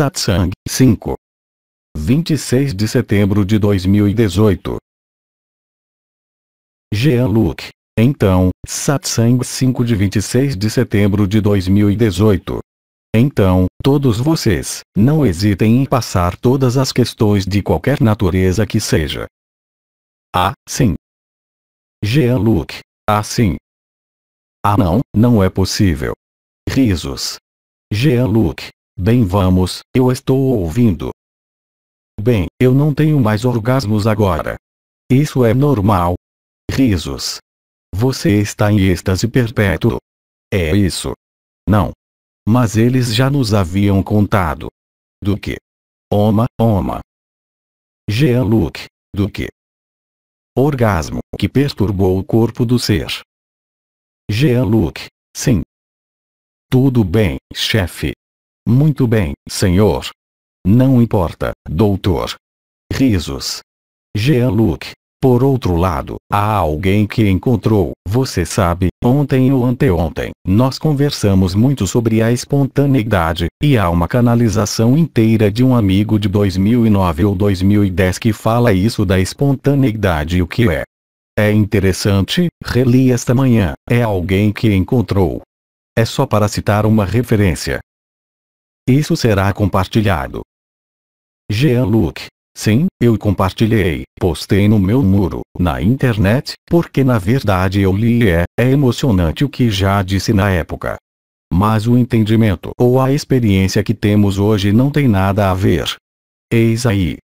Satsang 5. 26 de setembro de 2018. Jean-Luc. Então, Satsang 5 de 26 de setembro de 2018. Então, todos vocês, não hesitem em passar todas as questões de qualquer natureza que seja. Ah, sim. Jean-Luc. Ah, sim. Ah, não, não é possível. Risos. Jean-Luc. Bem vamos, eu estou ouvindo. Bem, eu não tenho mais orgasmos agora. Isso é normal. Risos. Você está em êxtase perpétuo. É isso. Não. Mas eles já nos haviam contado. Do que? Oma, oma. Jean-Luc, do que? Orgasmo que perturbou o corpo do ser. Jean-Luc, sim. Tudo bem, chefe. Muito bem, senhor. Não importa, doutor. Risos. Jean-Luc. Por outro lado, há alguém que encontrou, você sabe, ontem ou anteontem, nós conversamos muito sobre a espontaneidade, e há uma canalização inteira de um amigo de 2009 ou 2010 que fala isso da espontaneidade e o que é. É interessante, reli esta manhã, é alguém que encontrou. É só para citar uma referência. Isso será compartilhado. Jean-Luc. Sim, eu compartilhei, postei no meu muro, na internet, porque na verdade eu li é, é emocionante o que já disse na época. Mas o entendimento ou a experiência que temos hoje não tem nada a ver. Eis aí.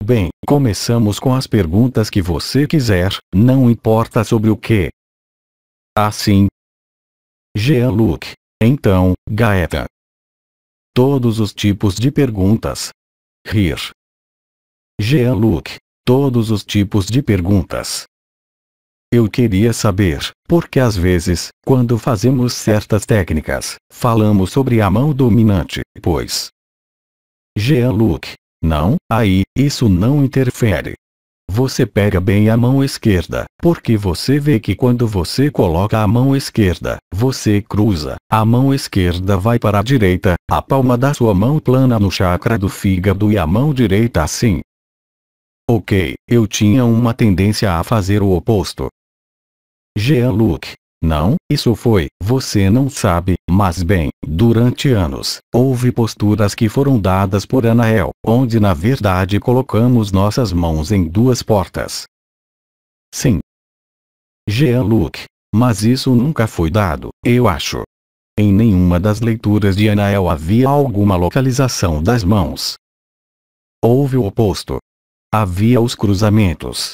Bem, começamos com as perguntas que você quiser, não importa sobre o que. Assim. Jean-Luc. Então, Gaeta, Todos os tipos de perguntas. Rir. Jean-Luc. Todos os tipos de perguntas. Eu queria saber, porque às vezes, quando fazemos certas técnicas, falamos sobre a mão dominante, pois. Jean-Luc. Não, aí, isso não interfere. Você pega bem a mão esquerda, porque você vê que quando você coloca a mão esquerda, você cruza, a mão esquerda vai para a direita, a palma da sua mão plana no chakra do fígado e a mão direita assim. Ok, eu tinha uma tendência a fazer o oposto. Jean-Luc, não, isso foi, você não sabe, mas bem, durante anos, houve posturas que foram dadas por Anael, onde na verdade colocamos nossas mãos em duas portas. Sim. Jean-Luc. Mas isso nunca foi dado, eu acho. Em nenhuma das leituras de Anael havia alguma localização das mãos. Houve o oposto. Havia os cruzamentos.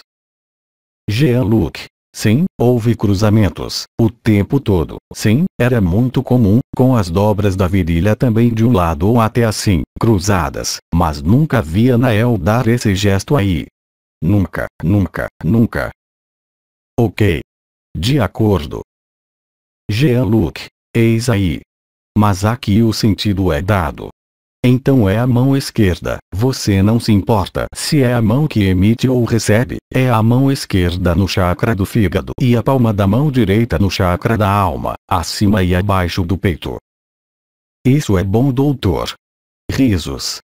Jean-Luc, Sim, houve cruzamentos, o tempo todo. Sim, era muito comum, com as dobras da virilha também de um lado ou até assim, cruzadas, mas nunca via Nael dar esse gesto aí. Nunca, nunca, nunca. Ok. De acordo. Jean-Luc, eis aí. Mas aqui o sentido é dado. Então é a mão esquerda. Você não se importa se é a mão que emite ou recebe, é a mão esquerda no chakra do fígado e a palma da mão direita no chakra da alma, acima e abaixo do peito. Isso é bom, doutor. Risos.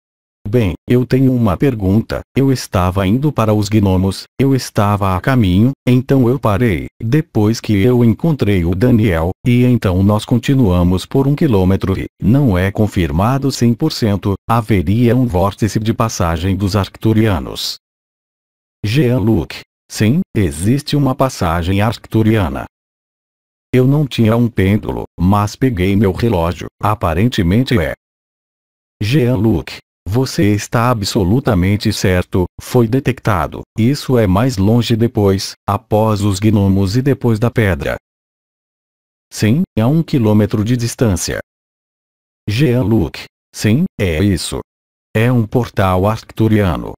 Bem, eu tenho uma pergunta. Eu estava indo para os gnomos, eu estava a caminho, então eu parei. Depois que eu encontrei o Daniel, e então nós continuamos por um quilômetro e, não é confirmado 100%, haveria um vórtice de passagem dos arcturianos. Jean-Luc. Sim, existe uma passagem arcturiana. Eu não tinha um pêndulo, mas peguei meu relógio, aparentemente é. Jean-Luc, você está absolutamente certo, foi detectado. Isso é mais longe depois, após os gnomos e depois da pedra. Sim, a é um quilômetro de distância. Jean-Luc. Sim, é isso. É um portal arcturiano.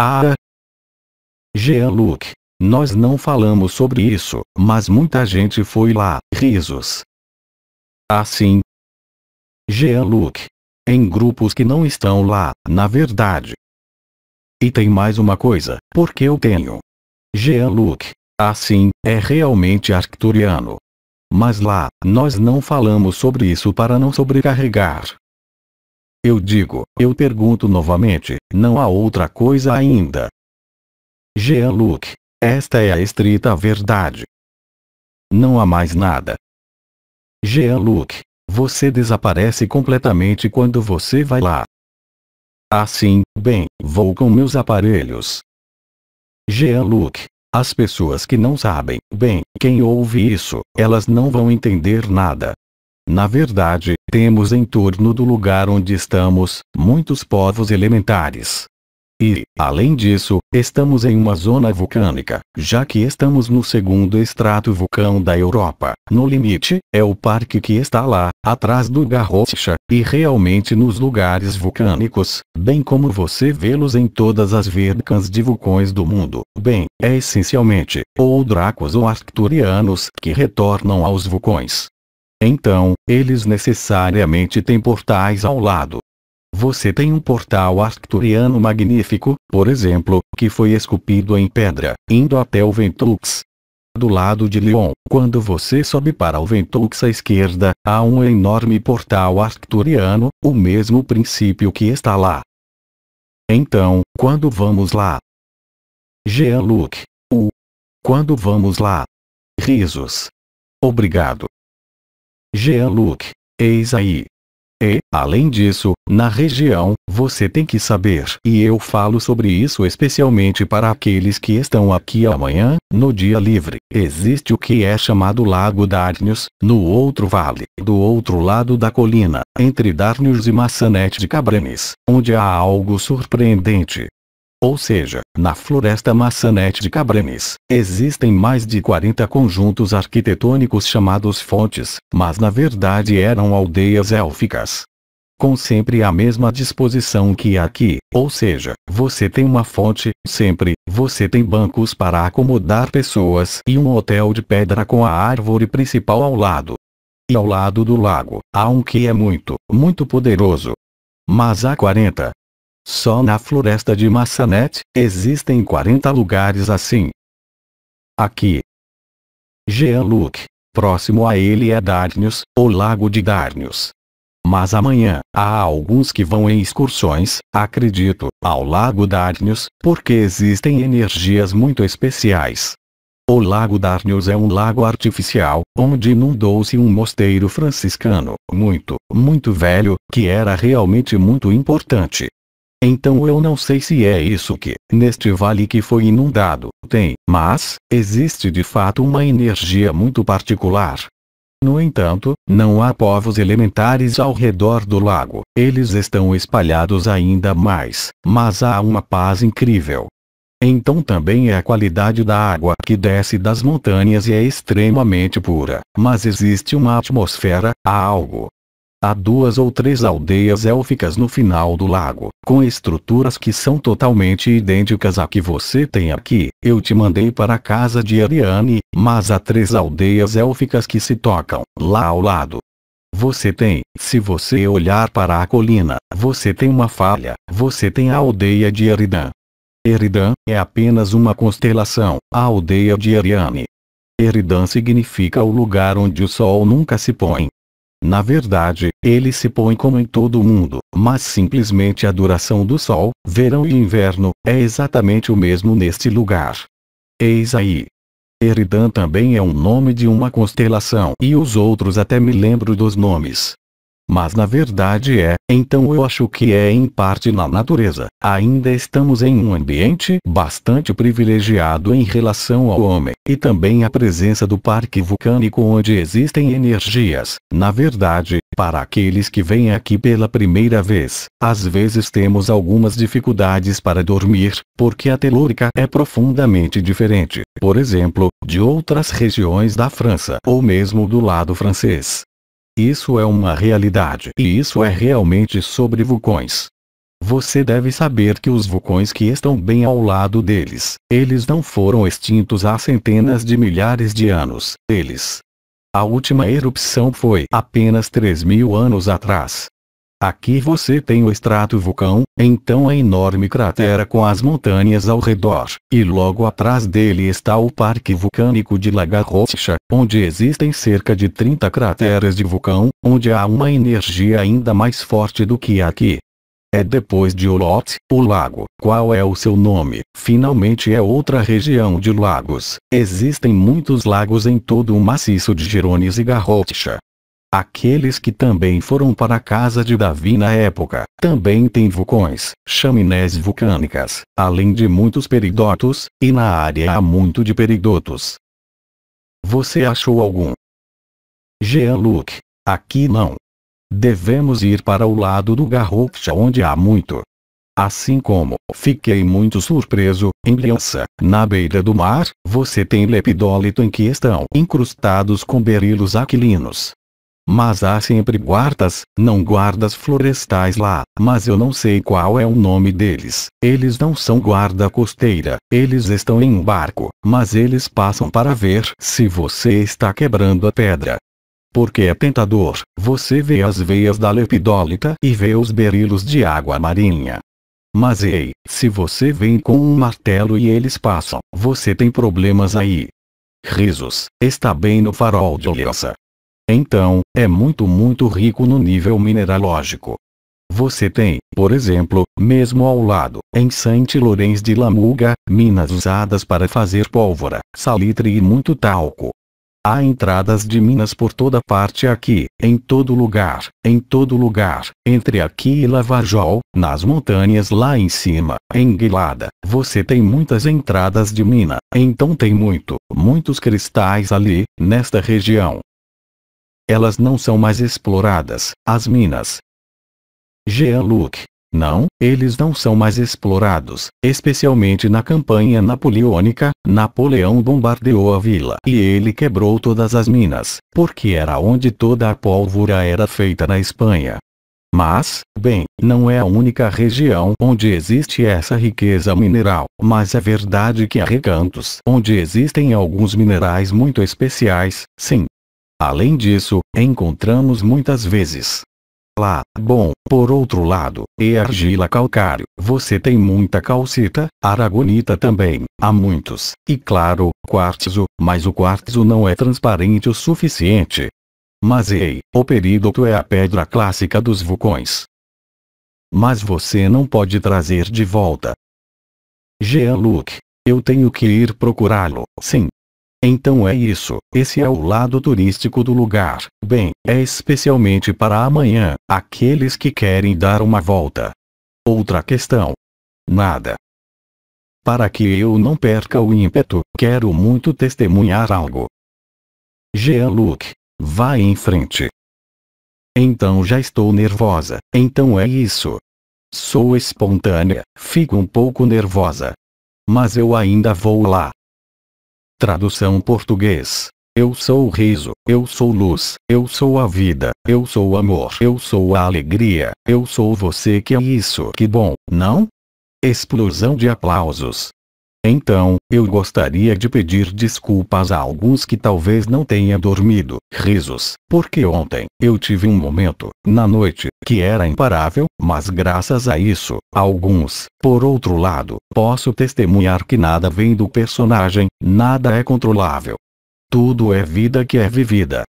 Ah! Jean-Luc. Nós não falamos sobre isso, mas muita gente foi lá, risos. Assim. Jean-Luc em grupos que não estão lá, na verdade. E tem mais uma coisa, porque eu tenho. Jean-Luc. Assim, é realmente arcturiano. Mas lá, nós não falamos sobre isso para não sobrecarregar. Eu digo, eu pergunto novamente, não há outra coisa ainda. Jean-Luc, esta é a estrita verdade. Não há mais nada. Jean-Luc, você desaparece completamente quando você vai lá. Assim, bem, vou com meus aparelhos. Jean-Luc. As pessoas que não sabem, bem, quem ouve isso, elas não vão entender nada. Na verdade, temos em torno do lugar onde estamos, muitos povos elementares. E, além disso, estamos em uma zona vulcânica, já que estamos no segundo extrato vulcão da Europa. No limite, é o parque que está lá, atrás do Garrocha, e realmente nos lugares vulcânicos, bem como você vê-los em todas as vercas de vulcões do mundo. Bem, é essencialmente, ou dracos ou arcturianos que retornam aos vulcões. Então, eles necessariamente têm portais ao lado, você tem um portal arcturiano magnífico, por exemplo, que foi esculpido em pedra, indo até o Ventux. Do lado de Lyon, quando você sobe para o Ventux à esquerda, há um enorme portal arcturiano, o mesmo princípio que está lá. Então, quando vamos lá? Jean-Luc. U. Quando vamos lá? Risos. Obrigado. Jean-Luc. Eis aí. E, além disso, na região, você tem que saber. E eu falo sobre isso especialmente para aqueles que estão aqui amanhã, no dia livre. Existe o que é chamado Lago Darnius, no outro vale, do outro lado da colina, entre Darnius e Maçanete de Cabrenes, onde há algo surpreendente. Ou seja, na Floresta Maçanete de Cabranes, existem mais de 40 conjuntos arquitetônicos chamados fontes, mas na verdade eram aldeias élficas com sempre a mesma disposição que aqui, ou seja, você tem uma fonte, sempre, você tem bancos para acomodar pessoas e um hotel de pedra com a árvore principal ao lado. E ao lado do lago, há um que é muito, muito poderoso. Mas há 40, só na floresta de Massanet, existem 40 lugares assim. Aqui. Jean-Luc. Próximo a ele é Darnius, o lago de Darnius. Mas amanhã, há alguns que vão em excursões, acredito, ao lago Darnius, porque existem energias muito especiais. O lago Darnius é um lago artificial, onde inundou-se um mosteiro franciscano, muito, muito velho, que era realmente muito importante. Então eu não sei se é isso que, neste vale que foi inundado, tem, mas, existe de fato uma energia muito particular. No entanto, não há povos elementares ao redor do lago, eles estão espalhados ainda mais, mas há uma paz incrível. Então também é a qualidade da água que desce das montanhas e é extremamente pura, mas existe uma atmosfera, há algo, Há duas ou três aldeias élficas no final do lago, com estruturas que são totalmente idênticas à que você tem aqui. Eu te mandei para a casa de Ariane, mas há três aldeias élficas que se tocam, lá ao lado. Você tem, se você olhar para a colina, você tem uma falha, você tem a aldeia de Eridan. Eridan é apenas uma constelação, a aldeia de Ariane. Eridan significa o lugar onde o sol nunca se põe, na verdade, ele se põe como em todo o mundo, mas simplesmente a duração do sol, verão e inverno, é exatamente o mesmo neste lugar. Eis aí. Eridan também é um nome de uma constelação e os outros até me lembro dos nomes. Mas na verdade é, então eu acho que é em parte na natureza. Ainda estamos em um ambiente bastante privilegiado em relação ao homem, e também a presença do parque vulcânico onde existem energias. Na verdade, para aqueles que vêm aqui pela primeira vez, às vezes temos algumas dificuldades para dormir, porque a telúrica é profundamente diferente, por exemplo, de outras regiões da França ou mesmo do lado francês. Isso é uma realidade e isso é realmente sobre vulcões. Você deve saber que os vulcões que estão bem ao lado deles, eles não foram extintos há centenas de milhares de anos, eles. A última erupção foi apenas 3 mil anos atrás. Aqui você tem o extrato vulcão, então a é enorme cratera é. com as montanhas ao redor, e logo atrás dele está o Parque Vulcânico de Laga Rocha, onde existem cerca de 30 crateras de vulcão, onde há uma energia ainda mais forte do que aqui. É depois de Olot, o lago, qual é o seu nome, finalmente é outra região de lagos. Existem muitos lagos em todo o maciço de Gerones e Garrocha, Aqueles que também foram para a casa de Davi na época, também têm vulcões, chaminés vulcânicas, além de muitos peridotos, e na área há muito de peridotos. Você achou algum? Jean-Luc. Aqui não. Devemos ir para o lado do Garrocha onde há muito. Assim como, fiquei muito surpreso, em Liança, na beira do mar, você tem lepidólito em que estão incrustados com berilos aquilinos, mas há sempre guardas, não guardas florestais lá, mas eu não sei qual é o nome deles. Eles não são guarda costeira, eles estão em um barco, mas eles passam para ver se você está quebrando a pedra. Porque é tentador, você vê as veias da lepidólita e vê os berilos de água marinha. Mas ei, se você vem com um martelo e eles passam, você tem problemas aí. Risos, está bem no farol de Olhança. Então, é muito muito rico no nível mineralógico. Você tem, por exemplo, mesmo ao lado, em saint Lourenço de Lamuga, minas usadas para fazer pólvora, salitre e muito talco. Há entradas de minas por toda parte aqui, em todo lugar, em todo lugar, entre aqui e Lavajol, nas montanhas lá em cima, em Guilada, você tem muitas entradas de mina, então tem muito, muitos cristais ali, nesta região, elas não são mais exploradas, as minas. Jean-Luc. Não, eles não são mais explorados, especialmente na campanha napoleônica, Napoleão bombardeou a vila e ele quebrou todas as minas, porque era onde toda a pólvora era feita na Espanha. Mas, bem, não é a única região onde existe essa riqueza mineral, mas é verdade que há recantos onde existem alguns minerais muito especiais, sim, Além disso, encontramos muitas vezes lá. Bom, por outro lado, e argila calcário, você tem muita calcita, aragonita também, há muitos, e claro, quartzo, mas o quartzo não é transparente o suficiente. Mas ei, o perídoto é a pedra clássica dos vulcões. Mas você não pode trazer de volta. Jean-Luc, eu tenho que ir procurá-lo. Sim, então é isso, esse é o lado turístico do lugar. Bem, é especialmente para amanhã, aqueles que querem dar uma volta. Outra questão. Nada. Para que eu não perca o ímpeto, quero muito testemunhar algo. Jean-Luc, vá em frente. Então já estou nervosa, então é isso. Sou espontânea, fico um pouco nervosa. Mas eu ainda vou lá. Tradução português. Eu sou o riso, eu sou luz, eu sou a vida, eu sou o amor, eu sou a alegria, eu sou você que é isso. Que bom, não? Explosão de aplausos. Então, eu gostaria de pedir desculpas a alguns que talvez não tenha dormido. Risos, porque ontem, eu tive um momento, na noite, que era imparável, mas graças a isso, alguns, por outro lado, posso testemunhar que nada vem do personagem, nada é controlável. Tudo é vida que é vivida.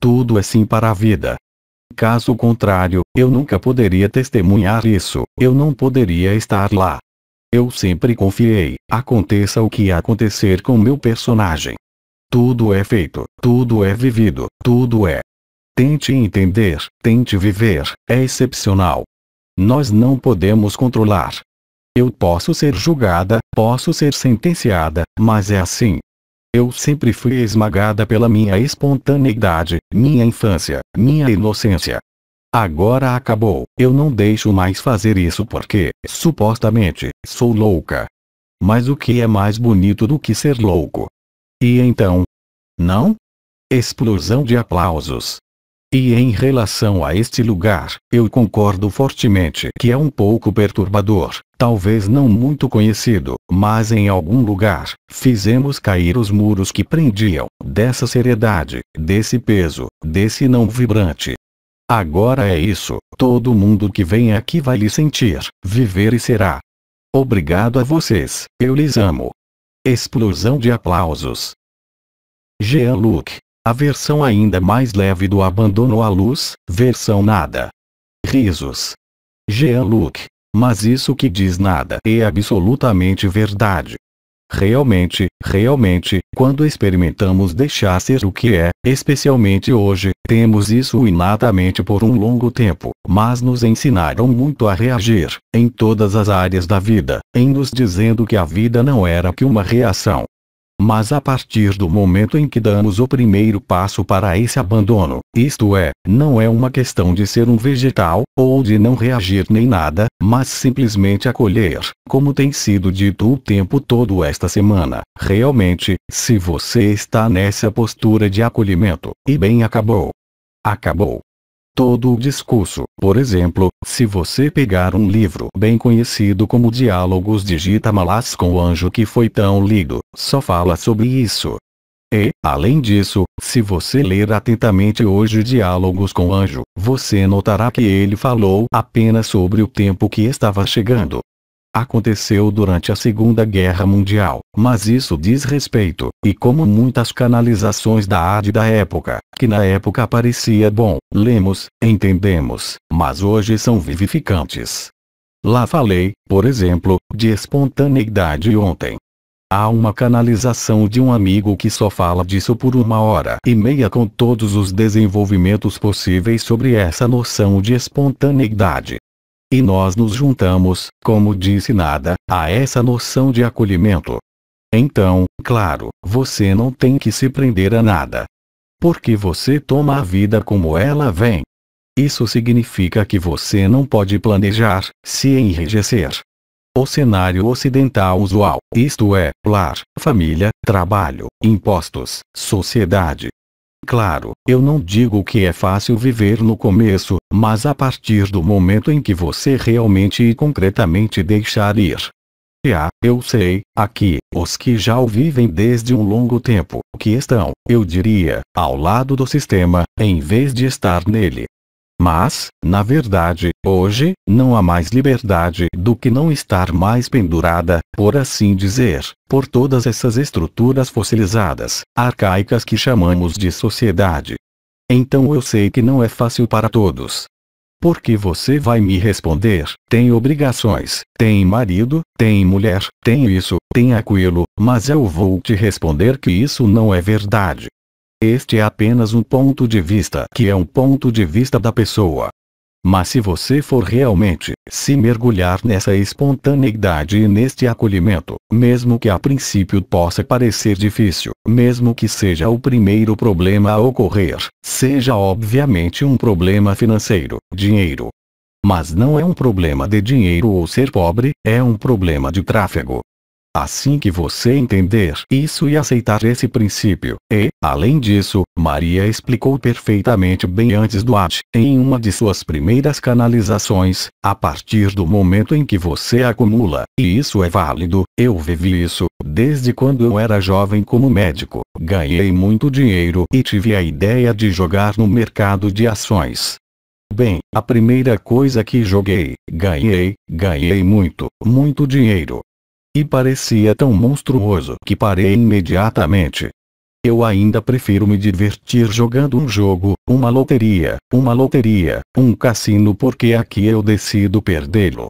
Tudo é sim para a vida. Caso contrário, eu nunca poderia testemunhar isso, eu não poderia estar lá. Eu sempre confiei, aconteça o que acontecer com meu personagem. Tudo é feito, tudo é vivido, tudo é. Tente entender, tente viver, é excepcional. Nós não podemos controlar. Eu posso ser julgada, posso ser sentenciada, mas é assim. Eu sempre fui esmagada pela minha espontaneidade, minha infância, minha inocência, Agora acabou. Eu não deixo mais fazer isso porque, supostamente, sou louca. Mas o que é mais bonito do que ser louco? E então? Não? Explosão de aplausos. E em relação a este lugar, eu concordo fortemente que é um pouco perturbador, talvez não muito conhecido, mas em algum lugar, fizemos cair os muros que prendiam, dessa seriedade, desse peso, desse não vibrante, Agora é isso, todo mundo que vem aqui vai lhe sentir, viver e será. Obrigado a vocês, eu lhes amo. Explosão de aplausos. Jean-Luc. A versão ainda mais leve do abandono à luz, versão nada. Risos. Jean-Luc. Mas isso que diz nada é absolutamente verdade. Realmente, realmente, quando experimentamos deixar ser o que é, especialmente hoje, temos isso inatamente por um longo tempo, mas nos ensinaram muito a reagir, em todas as áreas da vida, em nos dizendo que a vida não era que uma reação, mas a partir do momento em que damos o primeiro passo para esse abandono, isto é, não é uma questão de ser um vegetal, ou de não reagir nem nada, mas simplesmente acolher, como tem sido dito o tempo todo esta semana, realmente, se você está nessa postura de acolhimento, e bem acabou. Acabou todo o discurso. Por exemplo, se você pegar um livro bem conhecido como Diálogos de Gita Malas com o Anjo que foi tão lido, só fala sobre isso. E, além disso, se você ler atentamente hoje Diálogos com o Anjo, você notará que ele falou apenas sobre o tempo que estava chegando, aconteceu durante a Segunda Guerra Mundial, mas isso diz respeito, e como muitas canalizações da arte da época, que na época parecia bom, lemos, entendemos, mas hoje são vivificantes. Lá falei, por exemplo, de espontaneidade ontem. Há uma canalização de um amigo que só fala disso por uma hora e meia com todos os desenvolvimentos possíveis sobre essa noção de espontaneidade e nós nos juntamos, como disse nada, a essa noção de acolhimento. Então, claro, você não tem que se prender a nada. Porque você toma a vida como ela vem. Isso significa que você não pode planejar, se enrijecer. O cenário ocidental usual, isto é, lar, família, trabalho, impostos, sociedade, Claro, eu não digo que é fácil viver no começo, mas a partir do momento em que você realmente e concretamente deixar ir. E ah, há, eu sei, aqui, os que já o vivem desde um longo tempo, que estão, eu diria, ao lado do sistema, em vez de estar nele. Mas, na verdade, hoje, não há mais liberdade, do que não estar mais pendurada, por assim dizer, por todas essas estruturas fossilizadas, arcaicas que chamamos de sociedade. Então eu sei que não é fácil para todos. Porque você vai me responder, tem obrigações, tem marido, tem mulher, tem isso, tem aquilo, mas eu vou te responder que isso não é verdade. Este é apenas um ponto de vista que é um ponto de vista da pessoa. Mas se você for realmente se mergulhar nessa espontaneidade e neste acolhimento, mesmo que a princípio possa parecer difícil, mesmo que seja o primeiro problema a ocorrer, seja obviamente um problema financeiro, dinheiro, mas não é um problema de dinheiro ou ser pobre, é um problema de tráfego. Assim que você entender isso e aceitar esse princípio, e, além disso, Maria explicou perfeitamente bem antes do ad, em uma de suas primeiras canalizações, a partir do momento em que você acumula, e isso é válido, eu vivi isso, desde quando eu era jovem como médico, ganhei muito dinheiro e tive a ideia de jogar no mercado de ações. Bem, a primeira coisa que joguei, ganhei, ganhei muito, muito dinheiro, e parecia tão monstruoso que parei imediatamente. Eu ainda prefiro me divertir jogando um jogo, uma loteria, uma loteria, um cassino porque aqui eu decido perdê-lo.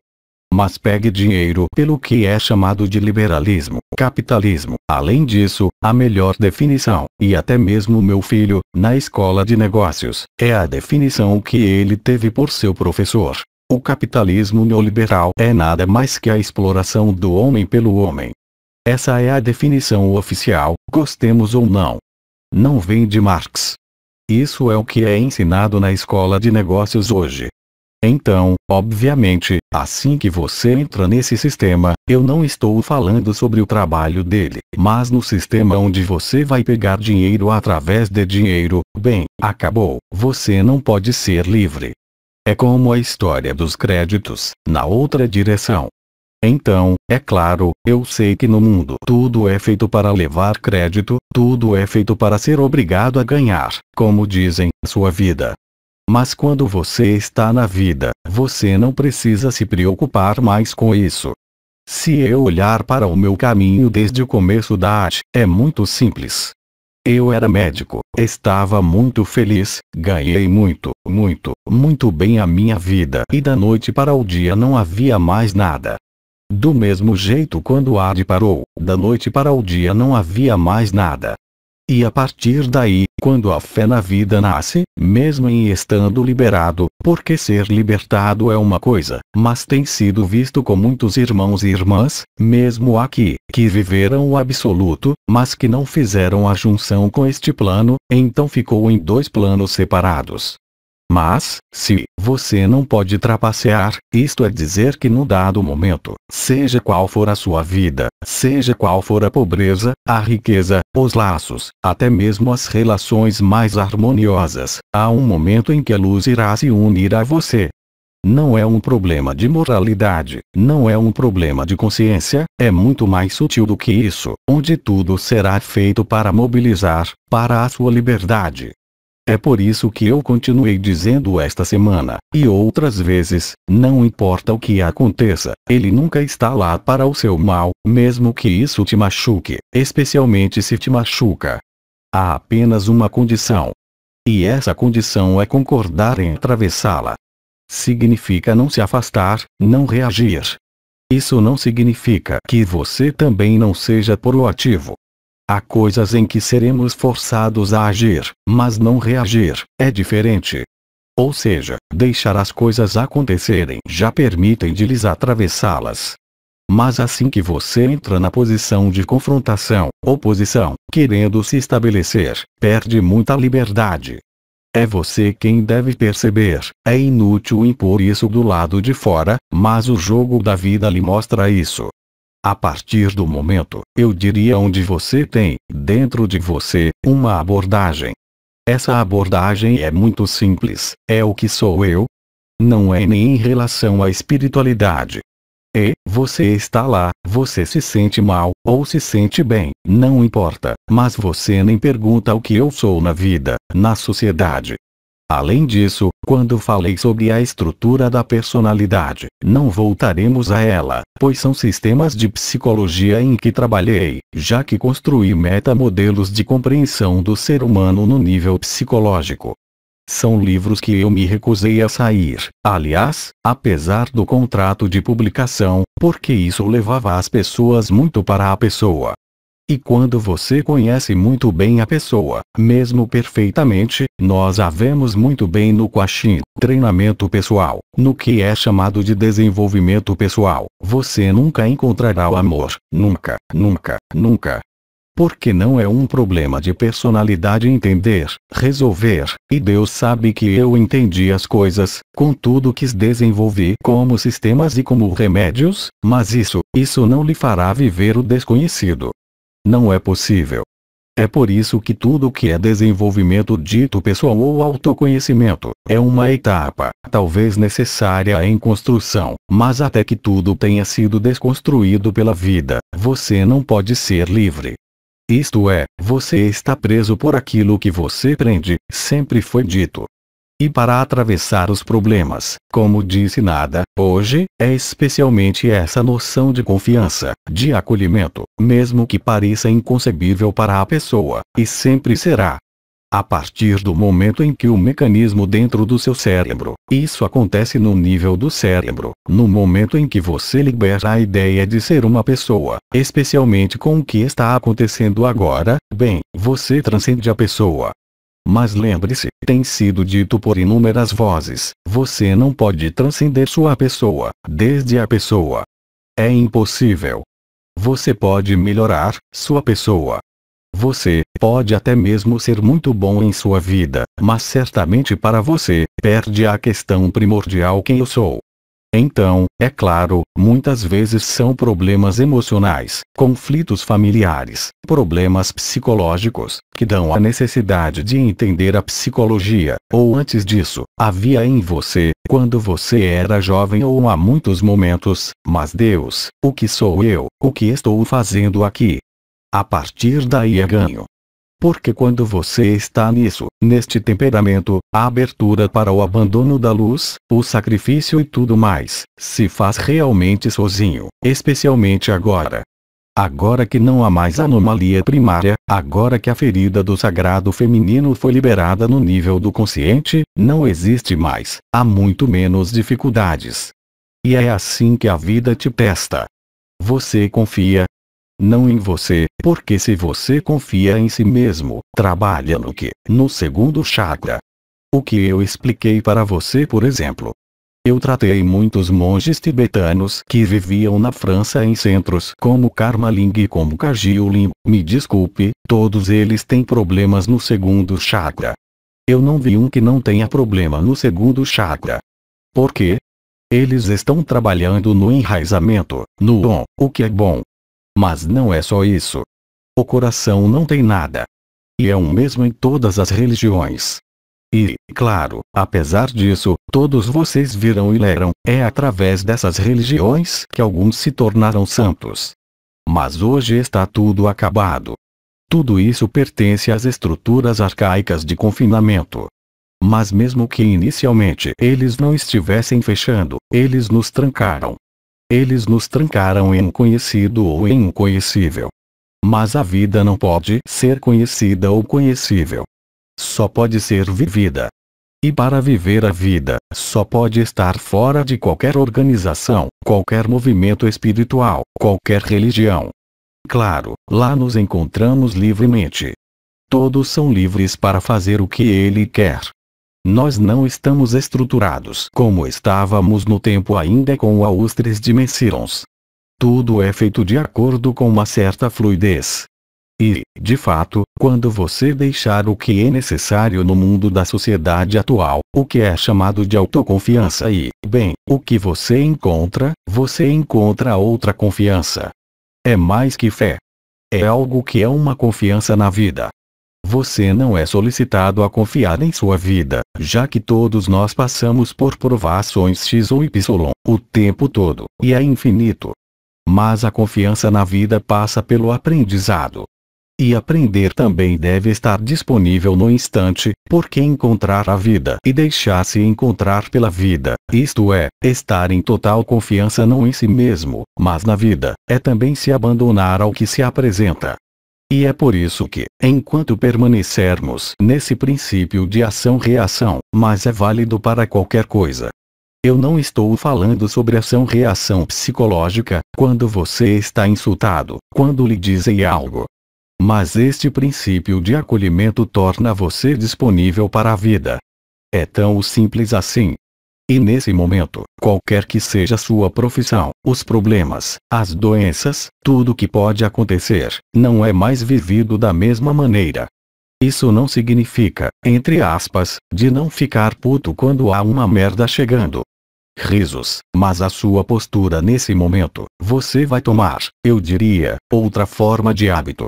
Mas pegue dinheiro pelo que é chamado de liberalismo, capitalismo. Além disso, a melhor definição, e até mesmo meu filho, na escola de negócios, é a definição que ele teve por seu professor. O capitalismo neoliberal é nada mais que a exploração do homem pelo homem. Essa é a definição oficial, gostemos ou não. Não vem de Marx. Isso é o que é ensinado na escola de negócios hoje. Então, obviamente, assim que você entra nesse sistema, eu não estou falando sobre o trabalho dele, mas no sistema onde você vai pegar dinheiro através de dinheiro, bem, acabou, você não pode ser livre. É como a história dos créditos, na outra direção. Então, é claro, eu sei que no mundo tudo é feito para levar crédito, tudo é feito para ser obrigado a ganhar, como dizem, sua vida. Mas quando você está na vida, você não precisa se preocupar mais com isso. Se eu olhar para o meu caminho desde o começo da arte, é muito simples. Eu era médico, estava muito feliz, ganhei muito, muito, muito bem a minha vida e da noite para o dia não havia mais nada. Do mesmo jeito quando Adi parou, da noite para o dia não havia mais nada. E a partir daí, quando a fé na vida nasce, mesmo em estando liberado, porque ser libertado é uma coisa, mas tem sido visto com muitos irmãos e irmãs, mesmo aqui, que viveram o absoluto, mas que não fizeram a junção com este plano, então ficou em dois planos separados. Mas, se você não pode trapacear, isto é dizer que no dado momento, seja qual for a sua vida, seja qual for a pobreza, a riqueza, os laços, até mesmo as relações mais harmoniosas, há um momento em que a luz irá se unir a você. Não é um problema de moralidade, não é um problema de consciência, é muito mais sutil do que isso, onde tudo será feito para mobilizar, para a sua liberdade, é por isso que eu continuei dizendo esta semana, e outras vezes, não importa o que aconteça, ele nunca está lá para o seu mal, mesmo que isso te machuque, especialmente se te machuca. Há apenas uma condição. E essa condição é concordar em atravessá-la. Significa não se afastar, não reagir. Isso não significa que você também não seja proativo, Há coisas em que seremos forçados a agir, mas não reagir, é diferente. Ou seja, deixar as coisas acontecerem já permitem de lhes atravessá-las. Mas assim que você entra na posição de confrontação, oposição, querendo se estabelecer, perde muita liberdade. É você quem deve perceber, é inútil impor isso do lado de fora, mas o jogo da vida lhe mostra isso. A partir do momento, eu diria onde você tem, dentro de você, uma abordagem. Essa abordagem é muito simples, é o que sou eu. Não é nem em relação à espiritualidade. E, você está lá, você se sente mal, ou se sente bem, não importa, mas você nem pergunta o que eu sou na vida, na sociedade, Além disso, quando falei sobre a estrutura da personalidade, não voltaremos a ela, pois são sistemas de psicologia em que trabalhei, já que construí meta modelos de compreensão do ser humano no nível psicológico. São livros que eu me recusei a sair, aliás, apesar do contrato de publicação, porque isso levava as pessoas muito para a pessoa, e quando você conhece muito bem a pessoa, mesmo perfeitamente, nós a vemos muito bem no Quaxin, treinamento pessoal, no que é chamado de desenvolvimento pessoal, você nunca encontrará o amor, nunca, nunca, nunca. Porque não é um problema de personalidade entender, resolver, e Deus sabe que eu entendi as coisas, contudo quis desenvolvi como sistemas e como remédios, mas isso, isso não lhe fará viver o desconhecido, não é possível. É por isso que tudo que é desenvolvimento dito pessoal ou autoconhecimento é uma etapa, talvez necessária em construção, mas até que tudo tenha sido desconstruído pela vida, você não pode ser livre. Isto é, você está preso por aquilo que você prende, sempre foi dito e para atravessar os problemas. Como disse nada, hoje, é especialmente essa noção de confiança, de acolhimento, mesmo que pareça inconcebível para a pessoa, e sempre será. A partir do momento em que o mecanismo dentro do seu cérebro, isso acontece no nível do cérebro, no momento em que você libera a ideia de ser uma pessoa, especialmente com o que está acontecendo agora, bem, você transcende a pessoa, mas lembre-se, tem sido dito por inúmeras vozes, você não pode transcender sua pessoa, desde a pessoa. É impossível. Você pode melhorar sua pessoa. Você pode até mesmo ser muito bom em sua vida, mas certamente para você, perde a questão primordial quem eu sou. Então, é claro, muitas vezes são problemas emocionais, conflitos familiares, problemas psicológicos, que dão a necessidade de entender a psicologia, ou antes disso, havia em você, quando você era jovem ou há muitos momentos, mas Deus, o que sou eu, o que estou fazendo aqui? A partir daí é ganho. Porque quando você está nisso, neste temperamento, a abertura para o abandono da luz, o sacrifício e tudo mais, se faz realmente sozinho, especialmente agora. Agora que não há mais anomalia primária, agora que a ferida do sagrado feminino foi liberada no nível do consciente, não existe mais, há muito menos dificuldades. E é assim que a vida te testa. Você confia, não em você, porque se você confia em si mesmo, trabalha no que? No segundo chakra. O que eu expliquei para você, por exemplo. Eu tratei muitos monges tibetanos que viviam na França em centros como Karmaling e como Kagyu Me desculpe, todos eles têm problemas no segundo chakra. Eu não vi um que não tenha problema no segundo chakra. Por quê? Eles estão trabalhando no enraizamento, no on, o que é bom, mas não é só isso. O coração não tem nada. E é o mesmo em todas as religiões. E, claro, apesar disso, todos vocês viram e leram, é através dessas religiões que alguns se tornaram santos. Mas hoje está tudo acabado. Tudo isso pertence às estruturas arcaicas de confinamento. Mas mesmo que inicialmente eles não estivessem fechando, eles nos trancaram. Eles nos trancaram em um conhecido ou em um conhecível. Mas a vida não pode ser conhecida ou conhecível. Só pode ser vivida. E para viver a vida, só pode estar fora de qualquer organização, qualquer movimento espiritual, qualquer religião. Claro, lá nos encontramos livremente. Todos são livres para fazer o que ele quer, nós não estamos estruturados como estávamos no tempo ainda com o os três dimensões. Tudo é feito de acordo com uma certa fluidez. E, de fato, quando você deixar o que é necessário no mundo da sociedade atual, o que é chamado de autoconfiança e, bem, o que você encontra, você encontra outra confiança. É mais que fé. É algo que é uma confiança na vida, você não é solicitado a confiar em sua vida, já que todos nós passamos por provações X ou Y, o tempo todo, e é infinito. Mas a confiança na vida passa pelo aprendizado. E aprender também deve estar disponível no instante, porque encontrar a vida e deixar-se encontrar pela vida, isto é, estar em total confiança não em si mesmo, mas na vida, é também se abandonar ao que se apresenta. E é por isso que, enquanto permanecermos nesse princípio de ação-reação, mas é válido para qualquer coisa. Eu não estou falando sobre ação-reação psicológica, quando você está insultado, quando lhe dizem algo. Mas este princípio de acolhimento torna você disponível para a vida. É tão simples assim. E nesse momento, qualquer que seja sua profissão, os problemas, as doenças, tudo que pode acontecer, não é mais vivido da mesma maneira. Isso não significa, entre aspas, de não ficar puto quando há uma merda chegando. Risos, mas a sua postura nesse momento, você vai tomar, eu diria, outra forma de hábito,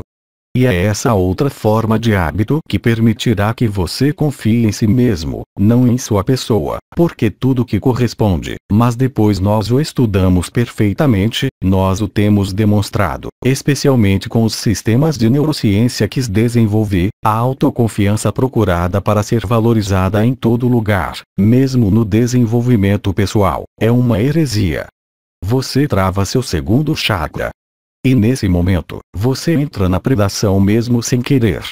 e é essa outra forma de hábito que permitirá que você confie em si mesmo, não em sua pessoa, porque tudo que corresponde, mas depois nós o estudamos perfeitamente, nós o temos demonstrado, especialmente com os sistemas de neurociência que desenvolvi, a autoconfiança procurada para ser valorizada em todo lugar, mesmo no desenvolvimento pessoal, é uma heresia. Você trava seu segundo chakra, e nesse momento, você entra na predação mesmo sem querer.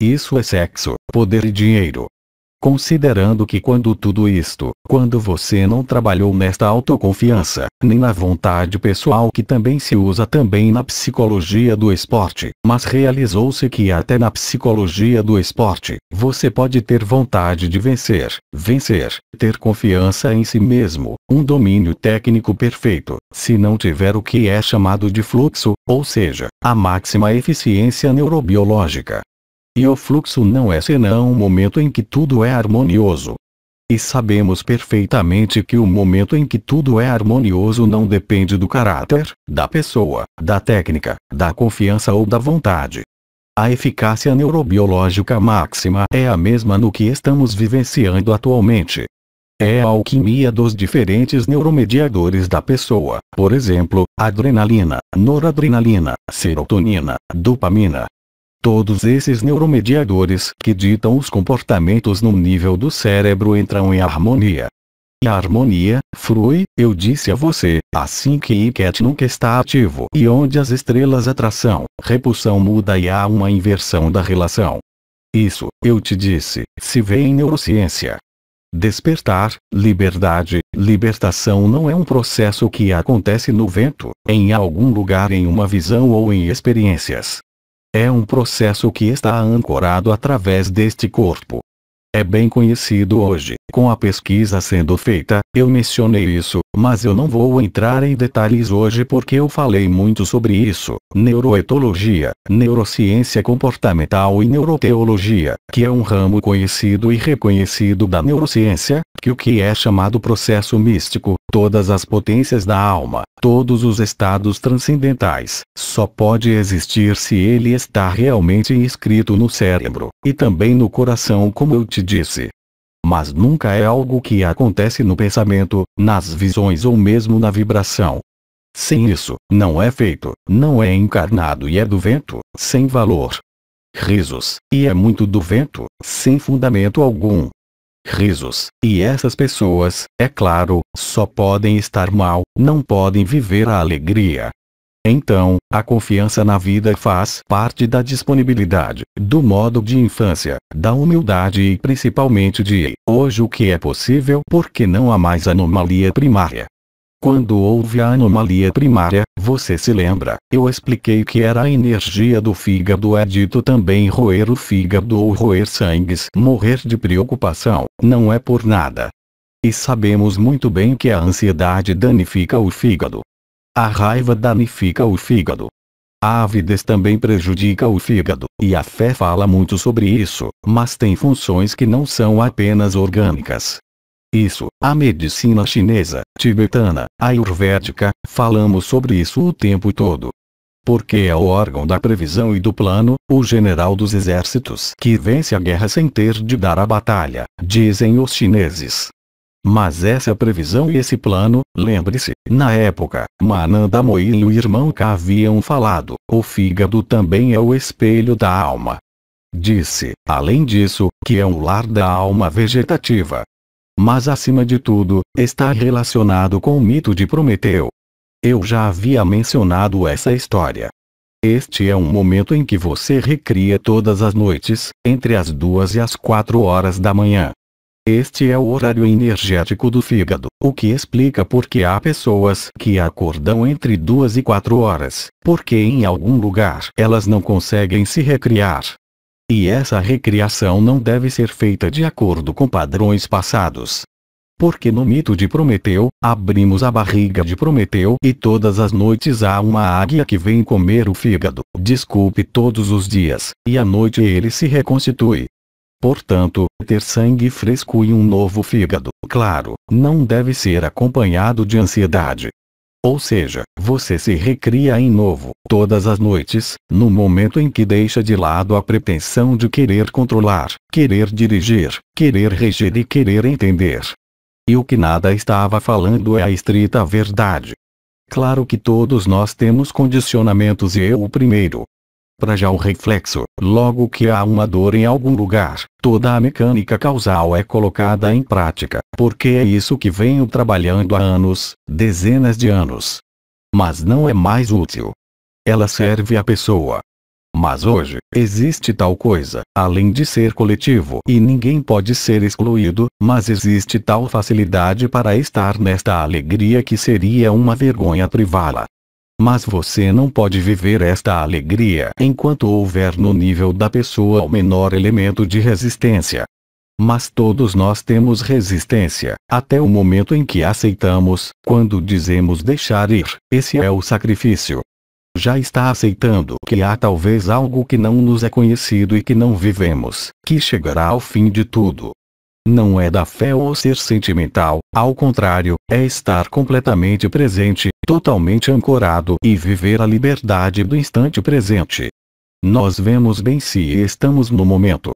Isso é sexo, poder e dinheiro. Considerando que quando tudo isto, quando você não trabalhou nesta autoconfiança, nem na vontade pessoal que também se usa também na psicologia do esporte, mas realizou-se que até na psicologia do esporte, você pode ter vontade de vencer, vencer, ter confiança em si mesmo, um domínio técnico perfeito, se não tiver o que é chamado de fluxo, ou seja, a máxima eficiência neurobiológica, e o fluxo não é senão um momento em que tudo é harmonioso. E sabemos perfeitamente que o momento em que tudo é harmonioso não depende do caráter, da pessoa, da técnica, da confiança ou da vontade. A eficácia neurobiológica máxima é a mesma no que estamos vivenciando atualmente. É a alquimia dos diferentes neuromediadores da pessoa, por exemplo, adrenalina, noradrenalina, serotonina, dopamina, Todos esses neuromediadores que ditam os comportamentos no nível do cérebro entram em harmonia. E a harmonia, flui, eu disse a você, assim que Iket nunca está ativo e onde as estrelas atração, repulsão muda e há uma inversão da relação. Isso, eu te disse, se vê em neurociência. Despertar, liberdade, libertação não é um processo que acontece no vento, em algum lugar em uma visão ou em experiências. É um processo que está ancorado através deste corpo. É bem conhecido hoje, com a pesquisa sendo feita, eu mencionei isso, mas eu não vou entrar em detalhes hoje porque eu falei muito sobre isso, neuroetologia, neurociência comportamental e neuroteologia, que é um ramo conhecido e reconhecido da neurociência, que o que é chamado processo místico, todas as potências da alma, todos os estados transcendentais, só pode existir se ele está realmente inscrito no cérebro, e também no coração como eu te disse. Mas nunca é algo que acontece no pensamento, nas visões ou mesmo na vibração. Sem isso, não é feito, não é encarnado e é do vento, sem valor. Risos, e é muito do vento, sem fundamento algum, risos. E essas pessoas, é claro, só podem estar mal, não podem viver a alegria. Então, a confiança na vida faz parte da disponibilidade, do modo de infância, da humildade e principalmente de hoje o que é possível porque não há mais anomalia primária. Quando houve a anomalia primária, você se lembra, eu expliquei que era a energia do fígado é dito também roer o fígado ou roer sangues. Morrer de preocupação, não é por nada. E sabemos muito bem que a ansiedade danifica o fígado. A raiva danifica o fígado. A avidez também prejudica o fígado, e a fé fala muito sobre isso, mas tem funções que não são apenas orgânicas, isso, a medicina chinesa, tibetana, ayurvédica, falamos sobre isso o tempo todo. Porque é o órgão da previsão e do plano, o general dos exércitos que vence a guerra sem ter de dar a batalha, dizem os chineses. Mas essa previsão e esse plano, lembre-se, na época, Mananda Moi e o irmão K haviam falado, o fígado também é o espelho da alma. Disse, além disso, que é o lar da alma vegetativa, mas acima de tudo, está relacionado com o mito de Prometeu. Eu já havia mencionado essa história. Este é um momento em que você recria todas as noites, entre as duas e as quatro horas da manhã. Este é o horário energético do fígado, o que explica por que há pessoas que acordam entre duas e quatro horas, porque em algum lugar elas não conseguem se recriar. E essa recriação não deve ser feita de acordo com padrões passados. Porque no mito de Prometeu, abrimos a barriga de Prometeu e todas as noites há uma águia que vem comer o fígado, desculpe todos os dias, e à noite ele se reconstitui. Portanto, ter sangue fresco e um novo fígado, claro, não deve ser acompanhado de ansiedade, ou seja, você se recria em novo, todas as noites, no momento em que deixa de lado a pretensão de querer controlar, querer dirigir, querer reger e querer entender. E o que nada estava falando é a estrita verdade. Claro que todos nós temos condicionamentos e eu o primeiro, para já o reflexo. Logo que há uma dor em algum lugar, toda a mecânica causal é colocada em prática, porque é isso que venho trabalhando há anos, dezenas de anos. Mas não é mais útil. Ela serve à pessoa. Mas hoje, existe tal coisa, além de ser coletivo e ninguém pode ser excluído, mas existe tal facilidade para estar nesta alegria que seria uma vergonha privá-la. Mas você não pode viver esta alegria enquanto houver no nível da pessoa o menor elemento de resistência. Mas todos nós temos resistência, até o momento em que aceitamos, quando dizemos deixar ir, esse é o sacrifício. Já está aceitando que há talvez algo que não nos é conhecido e que não vivemos, que chegará ao fim de tudo, não é da fé ou ser sentimental, ao contrário, é estar completamente presente, totalmente ancorado e viver a liberdade do instante presente. Nós vemos bem se estamos no momento.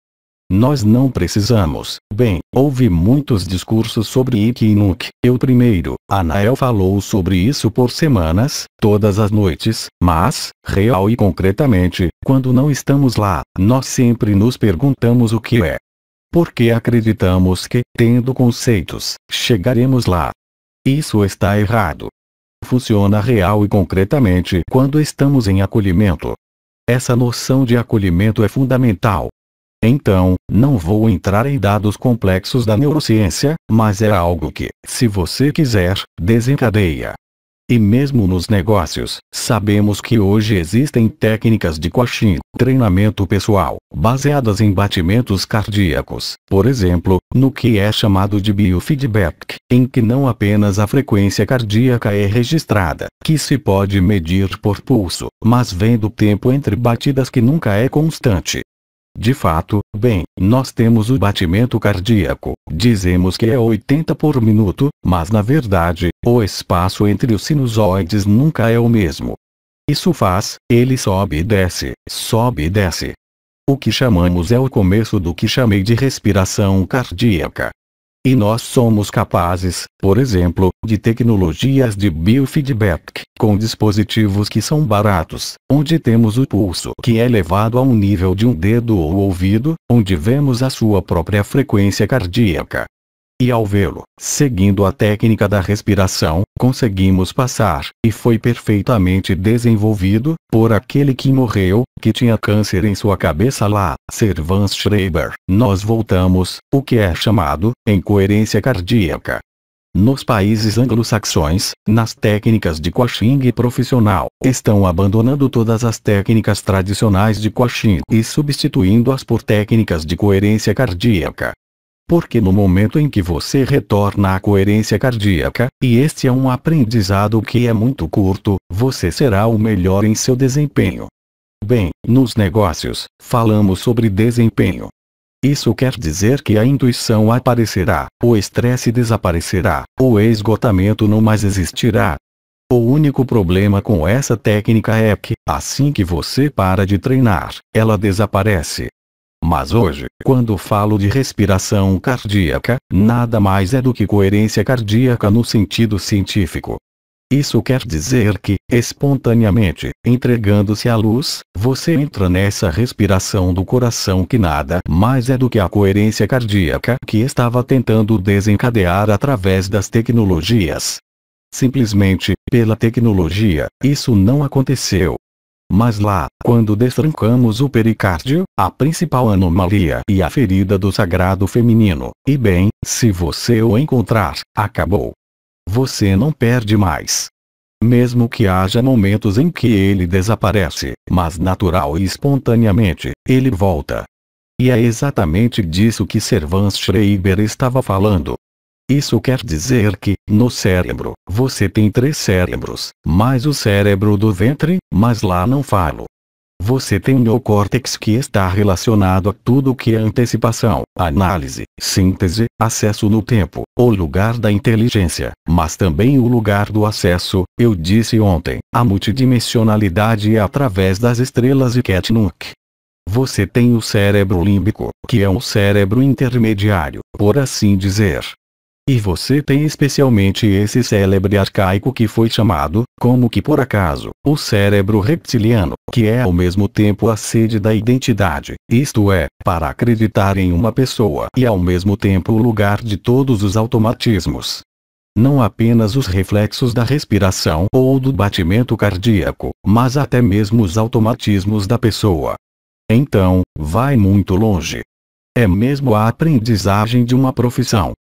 Nós não precisamos. Bem, houve muitos discursos sobre Ikinuk, eu primeiro, Anael falou sobre isso por semanas, todas as noites, mas, real e concretamente, quando não estamos lá, nós sempre nos perguntamos o que é porque acreditamos que, tendo conceitos, chegaremos lá. Isso está errado. Funciona real e concretamente quando estamos em acolhimento. Essa noção de acolhimento é fundamental. Então, não vou entrar em dados complexos da neurociência, mas é algo que, se você quiser, desencadeia e mesmo nos negócios, sabemos que hoje existem técnicas de coaching, treinamento pessoal, baseadas em batimentos cardíacos, por exemplo, no que é chamado de biofeedback, em que não apenas a frequência cardíaca é registrada, que se pode medir por pulso, mas vem do tempo entre batidas que nunca é constante. De fato, bem, nós temos o batimento cardíaco, dizemos que é 80 por minuto, mas na verdade, o espaço entre os sinusoides nunca é o mesmo. Isso faz, ele sobe e desce, sobe e desce. O que chamamos é o começo do que chamei de respiração cardíaca. E nós somos capazes, por exemplo, de tecnologias de biofeedback, com dispositivos que são baratos, onde temos o pulso que é levado a um nível de um dedo ou ouvido, onde vemos a sua própria frequência cardíaca, e ao vê-lo, seguindo a técnica da respiração, conseguimos passar, e foi perfeitamente desenvolvido, por aquele que morreu, que tinha câncer em sua cabeça lá, Servan Schreiber. Nós voltamos, o que é chamado, incoerência cardíaca. Nos países anglo-saxões, nas técnicas de coaching profissional, estão abandonando todas as técnicas tradicionais de coaching e substituindo-as por técnicas de coerência cardíaca. Porque no momento em que você retorna à coerência cardíaca, e este é um aprendizado que é muito curto, você será o melhor em seu desempenho. Bem, nos negócios, falamos sobre desempenho. Isso quer dizer que a intuição aparecerá, o estresse desaparecerá, o esgotamento não mais existirá. O único problema com essa técnica é que, assim que você para de treinar, ela desaparece. Mas hoje, quando falo de respiração cardíaca, nada mais é do que coerência cardíaca no sentido científico. Isso quer dizer que, espontaneamente, entregando-se à luz, você entra nessa respiração do coração que nada mais é do que a coerência cardíaca que estava tentando desencadear através das tecnologias. Simplesmente, pela tecnologia, isso não aconteceu, mas lá, quando destrancamos o pericárdio, a principal anomalia e a ferida do sagrado feminino, e bem, se você o encontrar, acabou. Você não perde mais. Mesmo que haja momentos em que ele desaparece, mas natural e espontaneamente, ele volta. E é exatamente disso que Servan Schreiber estava falando, isso quer dizer que, no cérebro, você tem três cérebros, mais o cérebro do ventre, mas lá não falo. Você tem o neocórtex que está relacionado a tudo que é antecipação, análise, síntese, acesso no tempo, o lugar da inteligência, mas também o lugar do acesso, eu disse ontem, a multidimensionalidade é através das estrelas e Ketnuk. Você tem o cérebro límbico, que é um cérebro intermediário, por assim dizer, e você tem especialmente esse cérebro arcaico que foi chamado, como que por acaso, o cérebro reptiliano, que é ao mesmo tempo a sede da identidade, isto é, para acreditar em uma pessoa e ao mesmo tempo o lugar de todos os automatismos. Não apenas os reflexos da respiração ou do batimento cardíaco, mas até mesmo os automatismos da pessoa. Então, vai muito longe. É mesmo a aprendizagem de uma profissão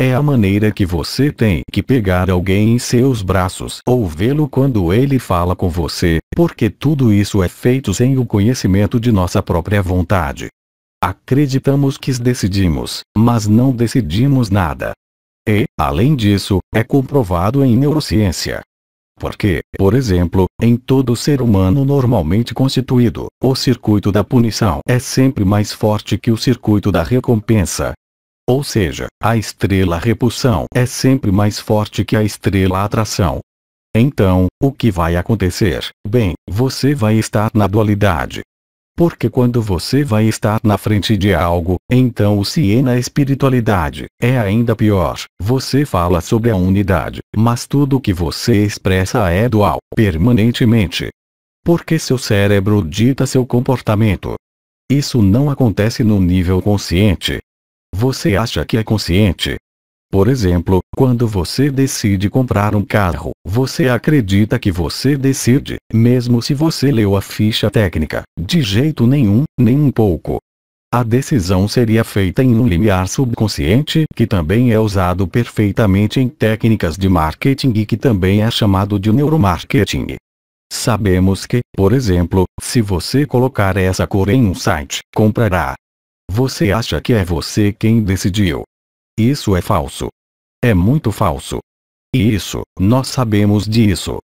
é a maneira que você tem que pegar alguém em seus braços ou vê-lo quando ele fala com você, porque tudo isso é feito sem o conhecimento de nossa própria vontade. Acreditamos que decidimos, mas não decidimos nada. E, além disso, é comprovado em neurociência. Porque, por exemplo, em todo ser humano normalmente constituído, o circuito da punição é sempre mais forte que o circuito da recompensa, ou seja, a estrela repulsão é sempre mais forte que a estrela atração. Então, o que vai acontecer? Bem, você vai estar na dualidade. Porque quando você vai estar na frente de algo, então o é na espiritualidade, é ainda pior. Você fala sobre a unidade, mas tudo o que você expressa é dual, permanentemente. Porque seu cérebro dita seu comportamento. Isso não acontece no nível consciente, você acha que é consciente? Por exemplo, quando você decide comprar um carro, você acredita que você decide, mesmo se você leu a ficha técnica, de jeito nenhum, nem um pouco. A decisão seria feita em um limiar subconsciente, que também é usado perfeitamente em técnicas de marketing e que também é chamado de neuromarketing. Sabemos que, por exemplo, se você colocar essa cor em um site, comprará. Você acha que é você quem decidiu. Isso é falso. É muito falso. E isso, nós sabemos disso.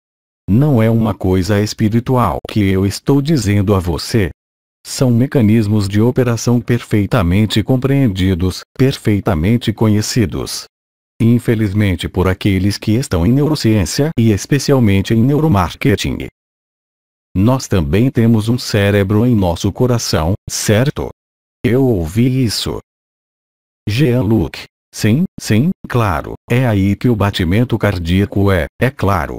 Não é uma coisa espiritual que eu estou dizendo a você. São mecanismos de operação perfeitamente compreendidos, perfeitamente conhecidos. Infelizmente por aqueles que estão em neurociência e especialmente em neuromarketing. Nós também temos um cérebro em nosso coração, certo? Eu ouvi isso. Jean-Luc. Sim, sim, claro, é aí que o batimento cardíaco é, é claro.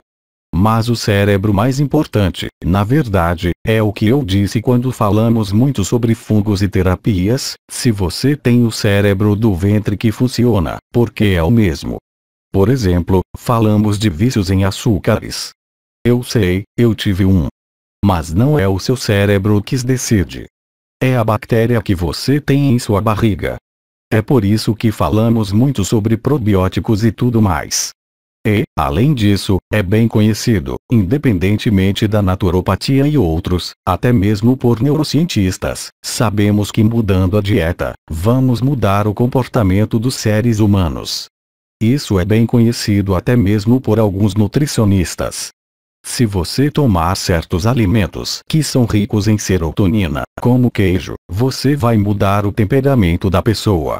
Mas o cérebro mais importante, na verdade, é o que eu disse quando falamos muito sobre fungos e terapias, se você tem o cérebro do ventre que funciona, porque é o mesmo. Por exemplo, falamos de vícios em açúcares. Eu sei, eu tive um. Mas não é o seu cérebro que decide, é a bactéria que você tem em sua barriga. É por isso que falamos muito sobre probióticos e tudo mais. E, além disso, é bem conhecido, independentemente da naturopatia e outros, até mesmo por neurocientistas, sabemos que mudando a dieta, vamos mudar o comportamento dos seres humanos. Isso é bem conhecido até mesmo por alguns nutricionistas. Se você tomar certos alimentos que são ricos em serotonina, como queijo, você vai mudar o temperamento da pessoa.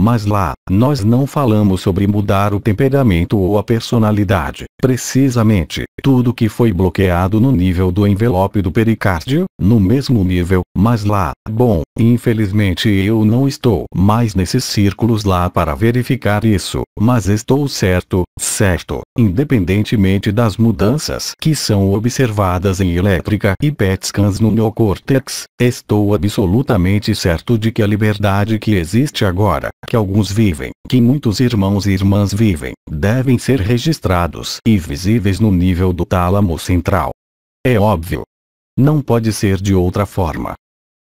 Mas lá, nós não falamos sobre mudar o temperamento ou a personalidade. Precisamente, tudo que foi bloqueado no nível do envelope do pericárdio, no mesmo nível, mas lá, bom, infelizmente eu não estou mais nesses círculos lá para verificar isso, mas estou certo, certo, independentemente das mudanças que são observadas em elétrica e PET scans no neocórtex, estou absolutamente certo de que a liberdade que existe agora, que alguns vivem, que muitos irmãos e irmãs vivem, devem ser registrados e visíveis no nível do tálamo central. É óbvio. Não pode ser de outra forma.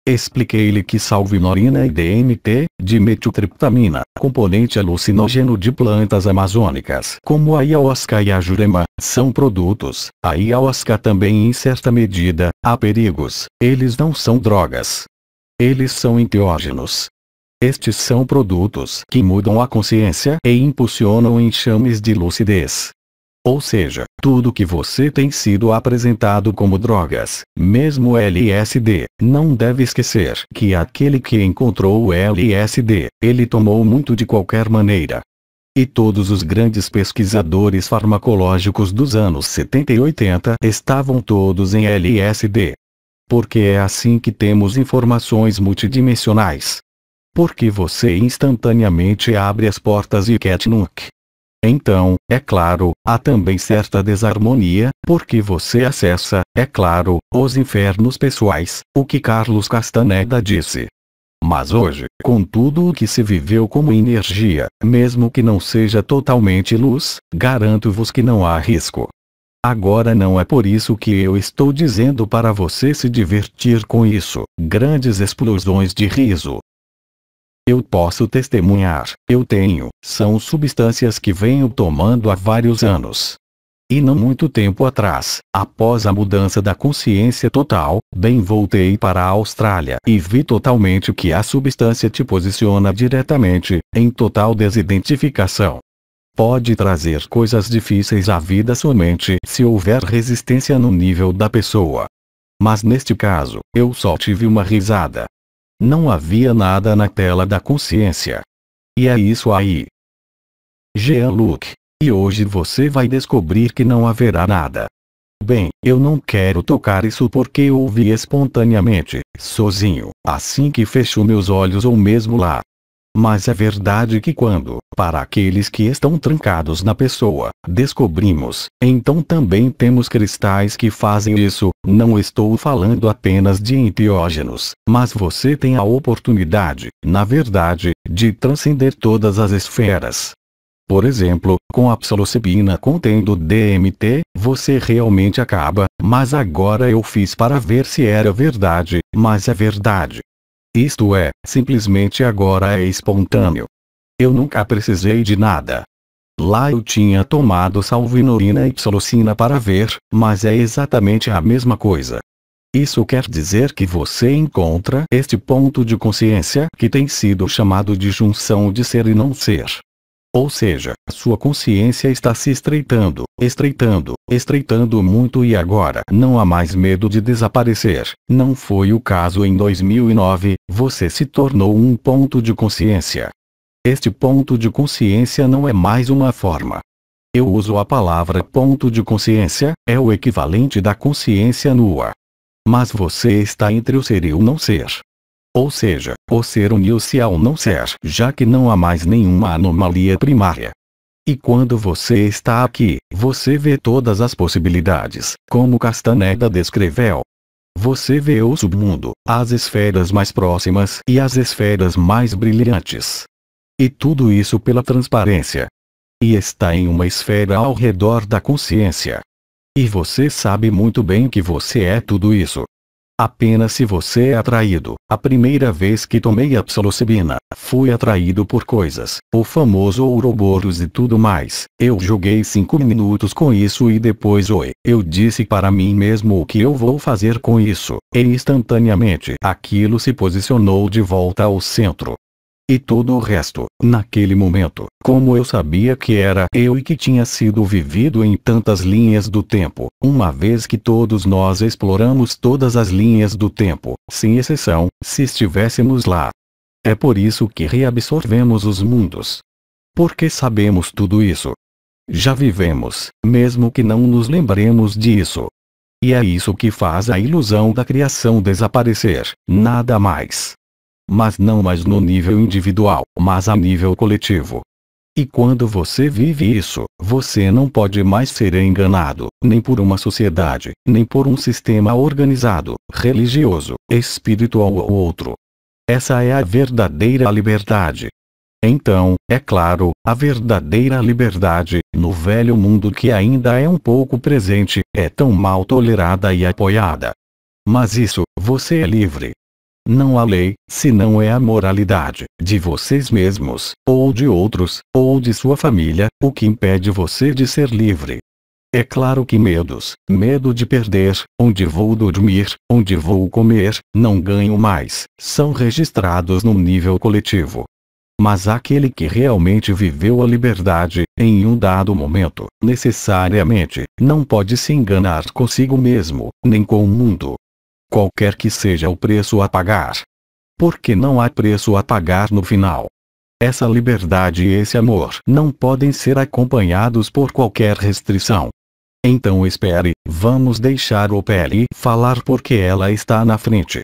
Expliquei-lhe que salvinorina e DMT, dimetiltriptamina, componente alucinógeno de plantas amazônicas como a ayahuasca e a jurema, são produtos, a ayahuasca também em certa medida, há perigos, eles não são drogas. Eles são enteógenos, estes são produtos que mudam a consciência e impulsionam enxames de lucidez. Ou seja, tudo que você tem sido apresentado como drogas, mesmo LSD, não deve esquecer que aquele que encontrou o LSD, ele tomou muito de qualquer maneira. E todos os grandes pesquisadores farmacológicos dos anos 70 e 80 estavam todos em LSD. Porque é assim que temos informações multidimensionais. Porque você instantaneamente abre as portas e Ketnuk. Então, é claro, há também certa desarmonia, porque você acessa, é claro, os infernos pessoais, o que Carlos Castaneda disse. Mas hoje, com tudo o que se viveu como energia, mesmo que não seja totalmente luz, garanto-vos que não há risco. Agora não é por isso que eu estou dizendo para você se divertir com isso, grandes explosões de riso, eu posso testemunhar, eu tenho, são substâncias que venho tomando há vários anos. E não muito tempo atrás, após a mudança da consciência total, bem voltei para a Austrália e vi totalmente que a substância te posiciona diretamente, em total desidentificação. Pode trazer coisas difíceis à vida somente se houver resistência no nível da pessoa. Mas neste caso, eu só tive uma risada, não havia nada na tela da consciência. E é isso aí. Jean-Luc. E hoje você vai descobrir que não haverá nada. Bem, eu não quero tocar isso porque ouvi espontaneamente, sozinho, assim que fecho meus olhos ou mesmo lá, mas é verdade que quando, para aqueles que estão trancados na pessoa, descobrimos, então também temos cristais que fazem isso, não estou falando apenas de enteógenos, mas você tem a oportunidade, na verdade, de transcender todas as esferas. Por exemplo, com a psilocibina contendo DMT, você realmente acaba, mas agora eu fiz para ver se era verdade, mas é verdade, isto é, simplesmente agora é espontâneo. Eu nunca precisei de nada. Lá eu tinha tomado salvinorina e psilocina para ver, mas é exatamente a mesma coisa. Isso quer dizer que você encontra este ponto de consciência que tem sido chamado de junção de ser e não ser. Ou seja, sua consciência está se estreitando, estreitando, estreitando muito e agora não há mais medo de desaparecer. Não foi o caso em 2009, você se tornou um ponto de consciência. Este ponto de consciência não é mais uma forma. Eu uso a palavra ponto de consciência, é o equivalente da consciência nua. Mas você está entre o ser e o não ser. Ou seja, o ser uniu-se ao não ser, já que não há mais nenhuma anomalia primária. E quando você está aqui, você vê todas as possibilidades, como Castaneda descreveu. Você vê o submundo, as esferas mais próximas e as esferas mais brilhantes. E tudo isso pela transparência. E está em uma esfera ao redor da consciência. E você sabe muito bem que você é tudo isso, Apenas se você é atraído. A primeira vez que tomei a psilocibina, fui atraído por coisas, o famoso ouroboros e tudo mais. Eu joguei cinco minutos com isso e depois oi. Eu disse para mim mesmo o que eu vou fazer com isso, e instantaneamente aquilo se posicionou de volta ao centro. E todo o resto, naquele momento, como eu sabia que era eu e que tinha sido vivido em tantas linhas do tempo, uma vez que todos nós exploramos todas as linhas do tempo, sem exceção, se estivéssemos lá. É por isso que reabsorvemos os mundos. Porque sabemos tudo isso. Já vivemos, mesmo que não nos lembremos disso. E é isso que faz a ilusão da criação desaparecer, nada mais mas não mais no nível individual, mas a nível coletivo. E quando você vive isso, você não pode mais ser enganado, nem por uma sociedade, nem por um sistema organizado, religioso, espiritual ou outro. Essa é a verdadeira liberdade. Então, é claro, a verdadeira liberdade, no velho mundo que ainda é um pouco presente, é tão mal tolerada e apoiada. Mas isso, você é livre, não há lei, senão é a moralidade, de vocês mesmos, ou de outros, ou de sua família, o que impede você de ser livre. É claro que medos, medo de perder, onde vou dormir, onde vou comer, não ganho mais, são registrados no nível coletivo. Mas aquele que realmente viveu a liberdade, em um dado momento, necessariamente, não pode se enganar consigo mesmo, nem com o mundo, qualquer que seja o preço a pagar. Porque não há preço a pagar no final. Essa liberdade e esse amor não podem ser acompanhados por qualquer restrição. Então espere, vamos deixar o Pele falar porque ela está na frente.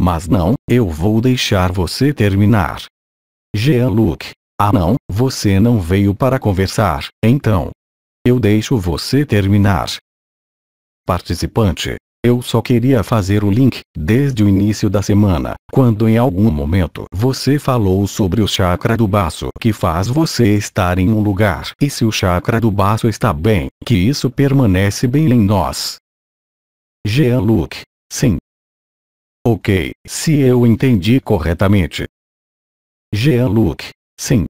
Mas não, eu vou deixar você terminar. Jean-Luc. Ah não, você não veio para conversar, então. Eu deixo você terminar. Participante. Eu só queria fazer o link, desde o início da semana, quando em algum momento você falou sobre o chakra do baço que faz você estar em um lugar. E se o chakra do baço está bem, que isso permanece bem em nós. Jean-Luc. Sim. Ok, se eu entendi corretamente. Jean-Luc. Sim.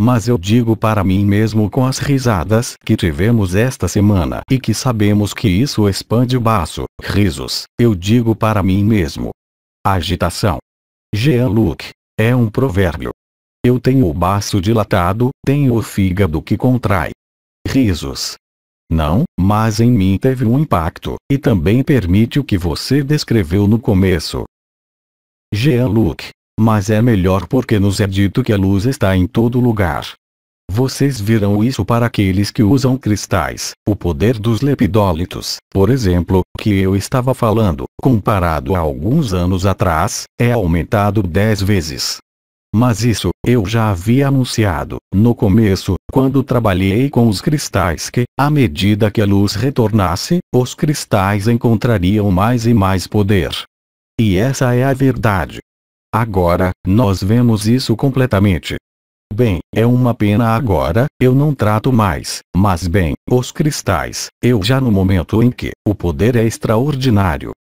Mas eu digo para mim mesmo com as risadas que tivemos esta semana e que sabemos que isso expande o baço, risos, eu digo para mim mesmo. Agitação. Jean-Luc. É um provérbio. Eu tenho o baço dilatado, tenho o fígado que contrai. Risos. Não, mas em mim teve um impacto, e também permite o que você descreveu no começo. Jean-Luc, mas é melhor porque nos é dito que a luz está em todo lugar. Vocês viram isso para aqueles que usam cristais, o poder dos lepidólitos, por exemplo, que eu estava falando, comparado a alguns anos atrás, é aumentado 10 vezes. Mas isso, eu já havia anunciado, no começo, quando trabalhei com os cristais que, à medida que a luz retornasse, os cristais encontrariam mais e mais poder. E essa é a verdade. Agora, nós vemos isso completamente. Bem, é uma pena agora, eu não trato mais, mas bem, os cristais, eu já no momento em que, o poder é extraordinário.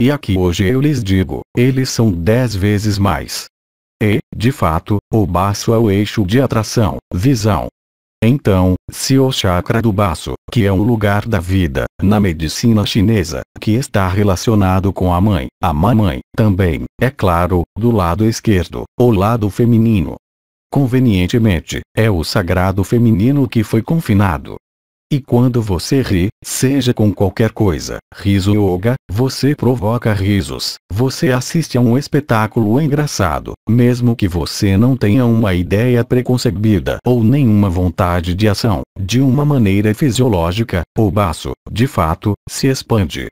E aqui hoje eu lhes digo, eles são dez vezes mais. E, de fato, o baço é o eixo de atração, visão, então, se o chakra do baço, que é um lugar da vida, na medicina chinesa, que está relacionado com a mãe, a mamãe, também, é claro, do lado esquerdo, o lado feminino. Convenientemente, é o sagrado feminino que foi confinado, e quando você ri, seja com qualquer coisa, riso yoga, você provoca risos, você assiste a um espetáculo engraçado, mesmo que você não tenha uma ideia preconcebida ou nenhuma vontade de ação, de uma maneira fisiológica, o baço, de fato, se expande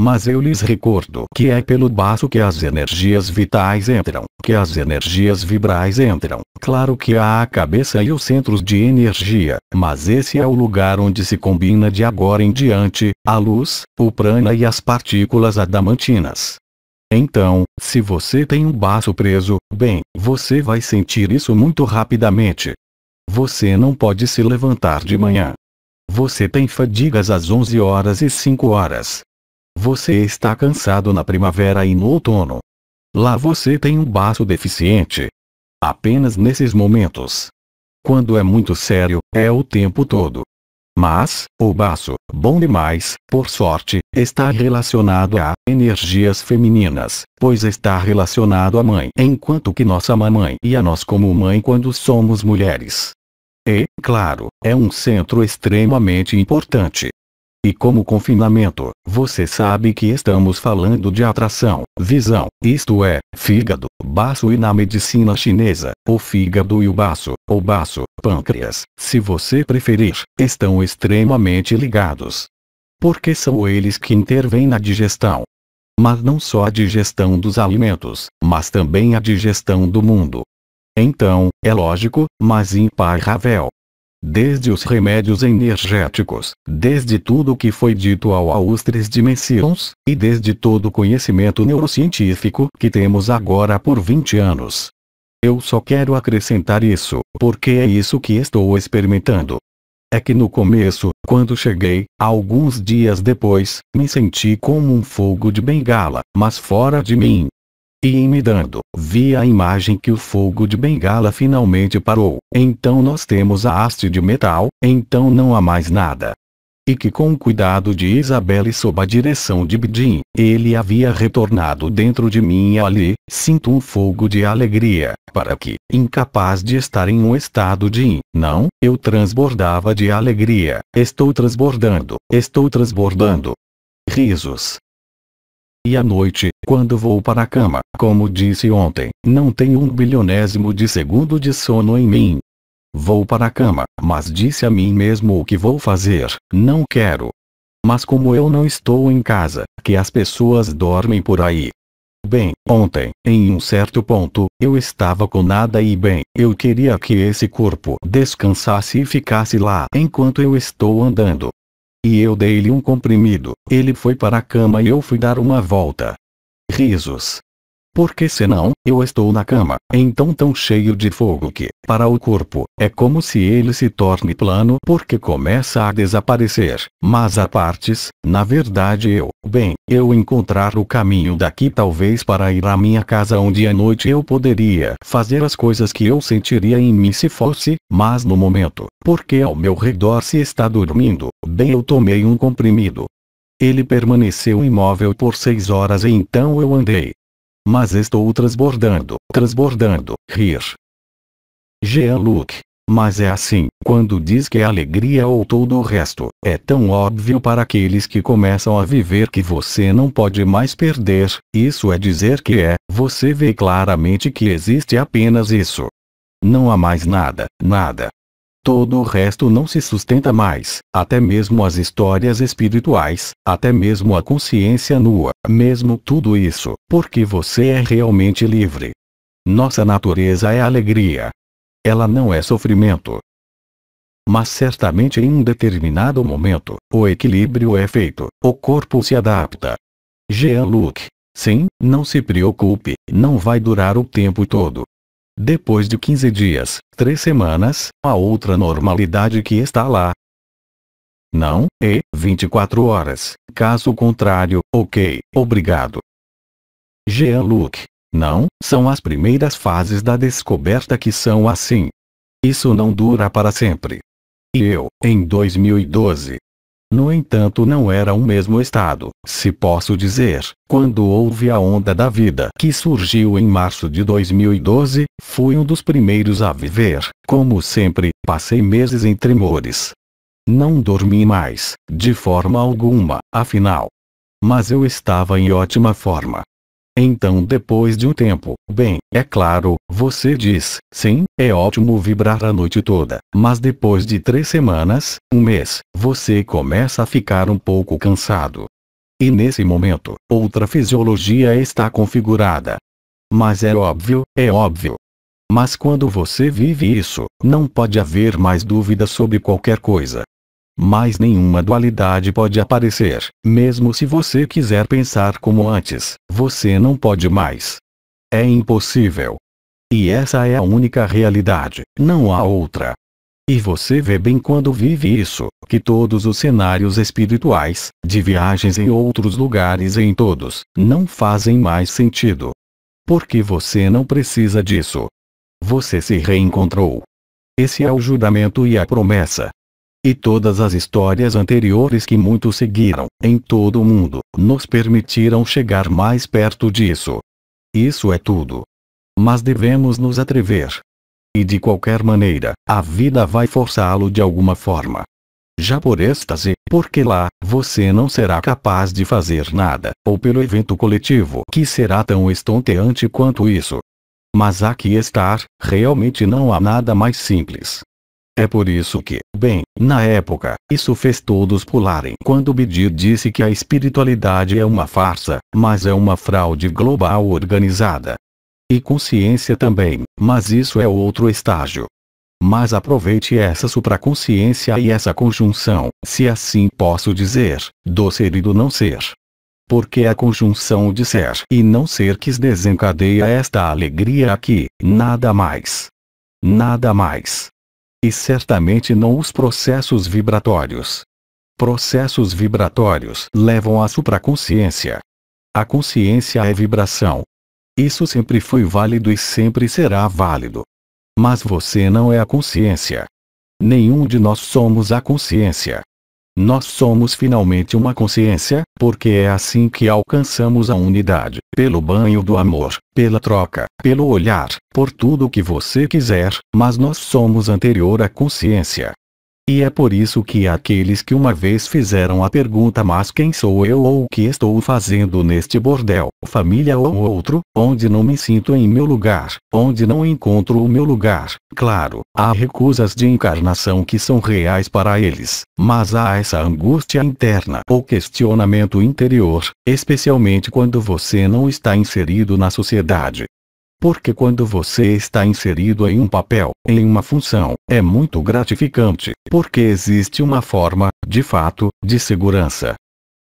mas eu lhes recordo que é pelo baço que as energias vitais entram, que as energias vibrais entram. Claro que há a cabeça e os centros de energia, mas esse é o lugar onde se combina de agora em diante a luz, o prana e as partículas adamantinas. Então, se você tem um baço preso, bem, você vai sentir isso muito rapidamente. Você não pode se levantar de manhã. Você tem fadigas às 11 horas e 5 horas, você está cansado na primavera e no outono. Lá você tem um baço deficiente. Apenas nesses momentos. Quando é muito sério, é o tempo todo. Mas, o baço, bom demais, por sorte, está relacionado a energias femininas, pois está relacionado à mãe, enquanto que nossa mamãe e a nós como mãe quando somos mulheres. E, claro, é um centro extremamente importante, e como confinamento, você sabe que estamos falando de atração, visão, isto é, fígado, baço e na medicina chinesa, o fígado e o baço, ou baço, pâncreas, se você preferir, estão extremamente ligados. Porque são eles que intervêm na digestão. Mas não só a digestão dos alimentos, mas também a digestão do mundo. Então, é lógico, mas Ravel desde os remédios energéticos, desde tudo o que foi dito ao aos três e desde todo o conhecimento neurocientífico que temos agora por 20 anos. Eu só quero acrescentar isso, porque é isso que estou experimentando. É que no começo, quando cheguei, alguns dias depois, me senti como um fogo de bengala, mas fora de mim, e imidando, vi a imagem que o fogo de bengala finalmente parou, então nós temos a haste de metal, então não há mais nada. E que com o cuidado de Isabel e sob a direção de Bidin, ele havia retornado dentro de mim e ali, sinto um fogo de alegria, para que, incapaz de estar em um estado de não, eu transbordava de alegria, estou transbordando, estou transbordando. Risos, e à noite, quando vou para a cama, como disse ontem, não tenho um bilionésimo de segundo de sono em mim. Vou para a cama, mas disse a mim mesmo o que vou fazer, não quero. Mas como eu não estou em casa, que as pessoas dormem por aí. Bem, ontem, em um certo ponto, eu estava com nada e bem, eu queria que esse corpo descansasse e ficasse lá enquanto eu estou andando, e eu dei-lhe um comprimido. Ele foi para a cama e eu fui dar uma volta. Risos. Porque senão, eu estou na cama, então tão cheio de fogo que, para o corpo, é como se ele se torne plano porque começa a desaparecer, mas a partes, na verdade eu, bem, eu encontrar o caminho daqui talvez para ir à minha casa onde à noite eu poderia fazer as coisas que eu sentiria em mim se fosse, mas no momento, porque ao meu redor se está dormindo, bem eu tomei um comprimido, ele permaneceu imóvel por seis horas e então eu andei, mas estou transbordando, transbordando, rir. Jean-Luc. Mas é assim, quando diz que é alegria ou todo o resto, é tão óbvio para aqueles que começam a viver que você não pode mais perder, isso é dizer que é, você vê claramente que existe apenas isso. Não há mais nada, nada, Todo o resto não se sustenta mais, até mesmo as histórias espirituais, até mesmo a consciência nua, mesmo tudo isso, porque você é realmente livre. Nossa natureza é alegria. Ela não é sofrimento. Mas certamente em um determinado momento, o equilíbrio é feito, o corpo se adapta. Jean-Luc. Sim, não se preocupe, não vai durar o tempo todo. Depois de 15 dias, 3 semanas, a outra normalidade que está lá. Não, e 24 horas, caso contrário, ok, obrigado. Jean-Luc. Não, são as primeiras fases da descoberta que são assim. Isso não dura para sempre. E eu, em 2012, no entanto não era o mesmo estado, se posso dizer, quando houve a onda da vida que surgiu em março de 2012, fui um dos primeiros a viver, como sempre, passei meses em tremores. Não dormi mais, de forma alguma, afinal. Mas eu estava em ótima forma, então depois de um tempo, bem, é claro, você diz, sim, é ótimo vibrar a noite toda, mas depois de três semanas, um mês, você começa a ficar um pouco cansado. E nesse momento, outra fisiologia está configurada. Mas é óbvio, é óbvio. Mas quando você vive isso, não pode haver mais dúvida sobre qualquer coisa mais nenhuma dualidade pode aparecer. Mesmo se você quiser pensar como antes, você não pode mais. É impossível. E essa é a única realidade, não há outra. E você vê bem quando vive isso, que todos os cenários espirituais, de viagens em outros lugares e em todos, não fazem mais sentido. Porque você não precisa disso. Você se reencontrou. Esse é o juramento e a promessa, e todas as histórias anteriores que muitos seguiram, em todo o mundo, nos permitiram chegar mais perto disso. Isso é tudo. Mas devemos nos atrever. E de qualquer maneira, a vida vai forçá-lo de alguma forma. Já por êxtase, porque lá, você não será capaz de fazer nada, ou pelo evento coletivo que será tão estonteante quanto isso. Mas aqui estar, realmente não há nada mais simples. É por isso que, bem, na época, isso fez todos pularem quando Bidir disse que a espiritualidade é uma farsa, mas é uma fraude global organizada. E consciência também, mas isso é outro estágio. Mas aproveite essa supraconsciência e essa conjunção, se assim posso dizer, do ser e do não ser. Porque a conjunção de ser e não ser que desencadeia esta alegria aqui, nada mais. Nada mais. E certamente não os processos vibratórios. Processos vibratórios levam à supraconsciência. A consciência é vibração. Isso sempre foi válido e sempre será válido. Mas você não é a consciência. Nenhum de nós somos a consciência. Nós somos finalmente uma consciência, porque é assim que alcançamos a unidade, pelo banho do amor, pela troca, pelo olhar, por tudo o que você quiser, mas nós somos anterior à consciência, e é por isso que aqueles que uma vez fizeram a pergunta mas quem sou eu ou o que estou fazendo neste bordel, família ou outro, onde não me sinto em meu lugar, onde não encontro o meu lugar, claro, há recusas de encarnação que são reais para eles, mas há essa angústia interna ou questionamento interior, especialmente quando você não está inserido na sociedade, porque quando você está inserido em um papel, em uma função, é muito gratificante, porque existe uma forma, de fato, de segurança.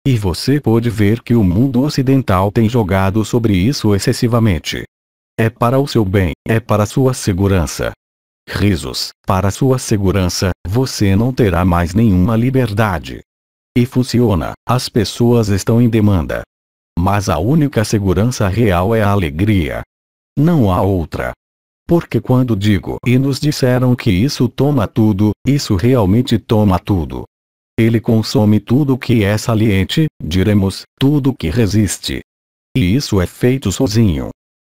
E você pode ver que o mundo ocidental tem jogado sobre isso excessivamente. É para o seu bem, é para sua segurança. Risos, para sua segurança, você não terá mais nenhuma liberdade. E funciona, as pessoas estão em demanda. Mas a única segurança real é a alegria, não há outra. Porque quando digo e nos disseram que isso toma tudo, isso realmente toma tudo. Ele consome tudo que é saliente, diremos, tudo que resiste. E isso é feito sozinho.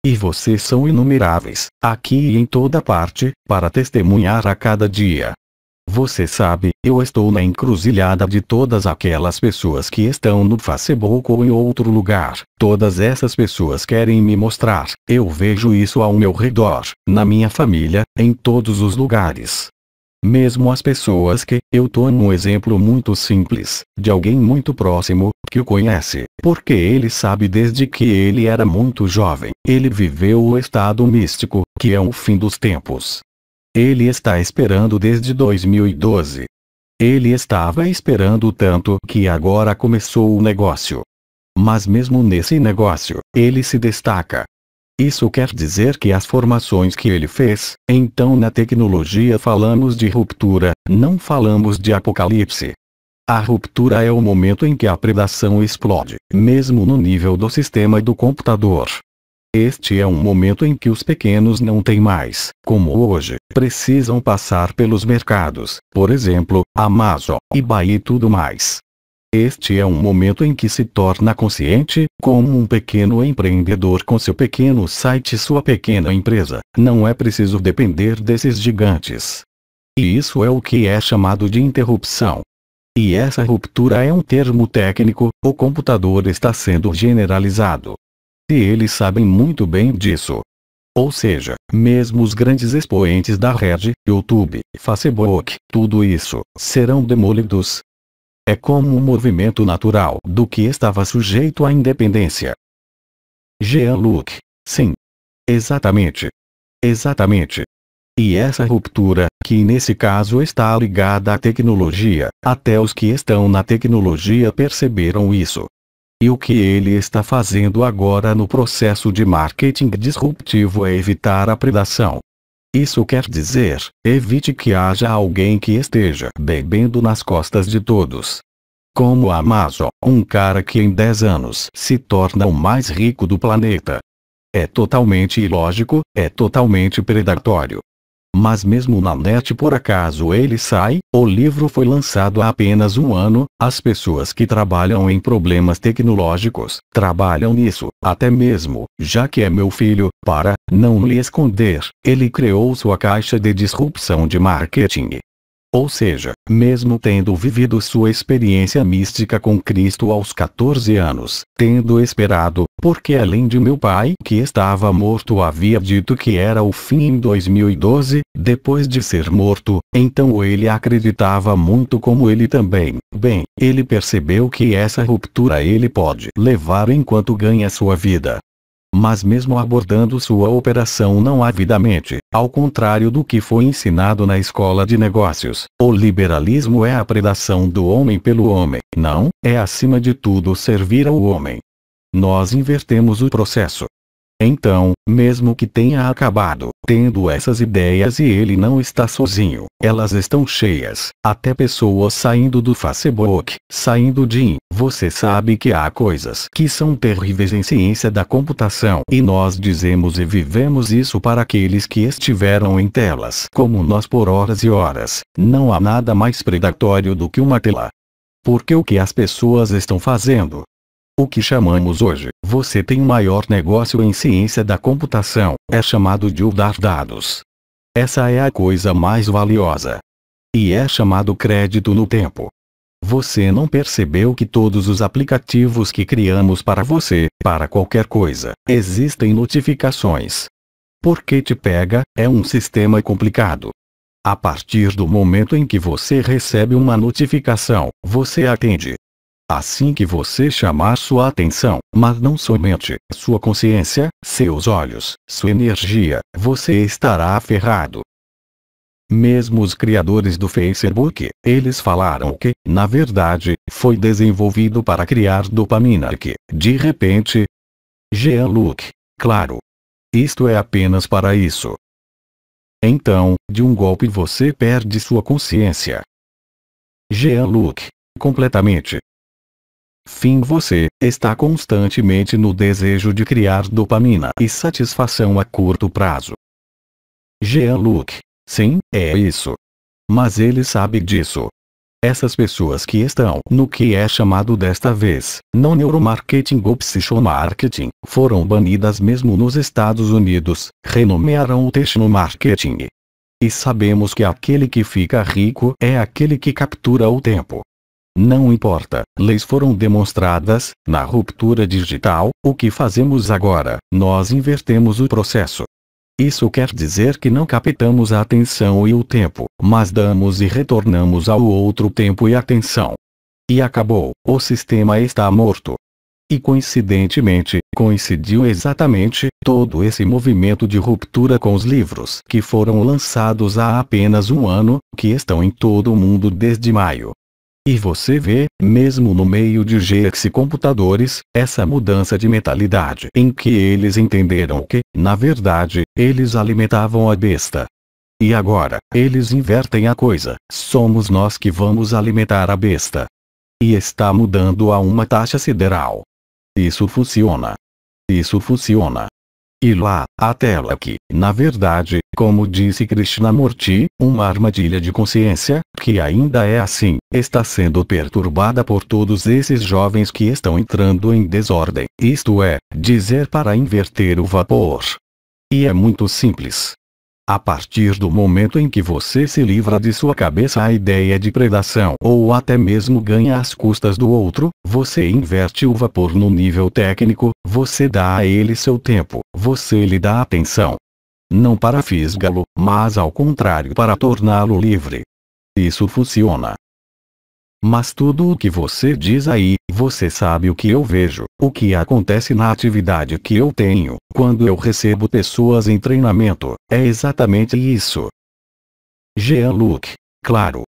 E vocês são inumeráveis, aqui e em toda parte, para testemunhar a cada dia, você sabe, eu estou na encruzilhada de todas aquelas pessoas que estão no Facebook ou em outro lugar. Todas essas pessoas querem me mostrar. Eu vejo isso ao meu redor, na minha família, em todos os lugares. Mesmo as pessoas que, eu tomo um exemplo muito simples, de alguém muito próximo, que o conhece, porque ele sabe desde que ele era muito jovem, ele viveu o estado místico, que é o fim dos tempos, ele está esperando desde 2012. Ele estava esperando tanto que agora começou o negócio. Mas mesmo nesse negócio, ele se destaca. Isso quer dizer que as formações que ele fez, então na tecnologia falamos de ruptura, não falamos de apocalipse. A ruptura é o momento em que a predação explode, mesmo no nível do sistema do computador. Este é um momento em que os pequenos não têm mais, como hoje, precisam passar pelos mercados, por exemplo, Amazon, eBay e tudo mais. Este é um momento em que se torna consciente, como um pequeno empreendedor com seu pequeno site e sua pequena empresa, não é preciso depender desses gigantes. E isso é o que é chamado de interrupção. E essa ruptura é um termo técnico, o computador está sendo generalizado, e eles sabem muito bem disso. Ou seja, mesmo os grandes expoentes da rede, YouTube, Facebook, tudo isso, serão demolidos. É como um movimento natural do que estava sujeito à independência. Jean-Luc. Sim. Exatamente. Exatamente. E essa ruptura, que nesse caso está ligada à tecnologia, até os que estão na tecnologia perceberam isso. E o que ele está fazendo agora no processo de marketing disruptivo é evitar a predação. Isso quer dizer, evite que haja alguém que esteja bebendo nas costas de todos. Como a Amazon, um cara que em 10 anos se torna o mais rico do planeta. É totalmente ilógico, é totalmente predatório. Mas mesmo na net por acaso ele sai, o livro foi lançado há apenas um ano, as pessoas que trabalham em problemas tecnológicos, trabalham nisso, até mesmo, já que é meu filho, para, não lhe esconder, ele criou sua caixa de disrupção de marketing, ou seja, mesmo tendo vivido sua experiência mística com Cristo aos 14 anos, tendo esperado, porque além de meu pai que estava morto havia dito que era o fim em 2012, depois de ser morto, então ele acreditava muito como ele também. Bem, ele percebeu que essa ruptura ele pode levar enquanto ganha sua vida mas mesmo abordando sua operação não avidamente, ao contrário do que foi ensinado na escola de negócios. O liberalismo é a predação do homem pelo homem, não, é acima de tudo servir ao homem. Nós invertemos o processo. Então, mesmo que tenha acabado tendo essas ideias e ele não está sozinho, elas estão cheias, até pessoas saindo do Facebook, saindo de você sabe que há coisas que são terríveis em ciência da computação e nós dizemos e vivemos isso para aqueles que estiveram em telas como nós por horas e horas. Não há nada mais predatório do que uma tela. Porque o que as pessoas estão fazendo o que chamamos hoje, você tem o um maior negócio em ciência da computação, é chamado de usar dados. Essa é a coisa mais valiosa. E é chamado crédito no tempo. Você não percebeu que todos os aplicativos que criamos para você, para qualquer coisa, existem notificações. Porque te pega, é um sistema complicado. A partir do momento em que você recebe uma notificação, você atende, assim que você chamar sua atenção, mas não somente sua consciência, seus olhos, sua energia, você estará ferrado. Mesmo os criadores do Facebook, eles falaram que, na verdade, foi desenvolvido para criar dopamina que, de repente, Jean-Luc, claro. Isto é apenas para isso. Então, de um golpe você perde sua consciência. Jean-Luc, completamente, Fim Você está constantemente no desejo de criar dopamina e satisfação a curto prazo. Jean-Luc. Sim, é isso. Mas ele sabe disso. Essas pessoas que estão no que é chamado desta vez, não neuromarketing ou psicomarketing, foram banidas mesmo nos Estados Unidos, renomearam o marketing. E sabemos que aquele que fica rico é aquele que captura o tempo. Não importa, leis foram demonstradas, na ruptura digital, o que fazemos agora, nós invertemos o processo. Isso quer dizer que não captamos a atenção e o tempo, mas damos e retornamos ao outro tempo e atenção. E acabou, o sistema está morto. E coincidentemente, coincidiu exatamente, todo esse movimento de ruptura com os livros que foram lançados há apenas um ano, que estão em todo o mundo desde maio. E você vê, mesmo no meio de GX computadores, essa mudança de mentalidade em que eles entenderam que, na verdade, eles alimentavam a besta. E agora, eles invertem a coisa, somos nós que vamos alimentar a besta. E está mudando a uma taxa sideral. Isso funciona. Isso funciona. E lá, a tela que, na verdade, como disse Krishnamurti, uma armadilha de consciência, que ainda é assim, está sendo perturbada por todos esses jovens que estão entrando em desordem, isto é, dizer para inverter o vapor. E é muito simples. A partir do momento em que você se livra de sua cabeça a ideia de predação ou até mesmo ganha às custas do outro, você inverte o vapor no nível técnico, você dá a ele seu tempo, você lhe dá atenção. Não para fisgá-lo, mas ao contrário para torná-lo livre. Isso funciona. Mas tudo o que você diz aí, você sabe o que eu vejo, o que acontece na atividade que eu tenho, quando eu recebo pessoas em treinamento, é exatamente isso. Jean-Luc, claro.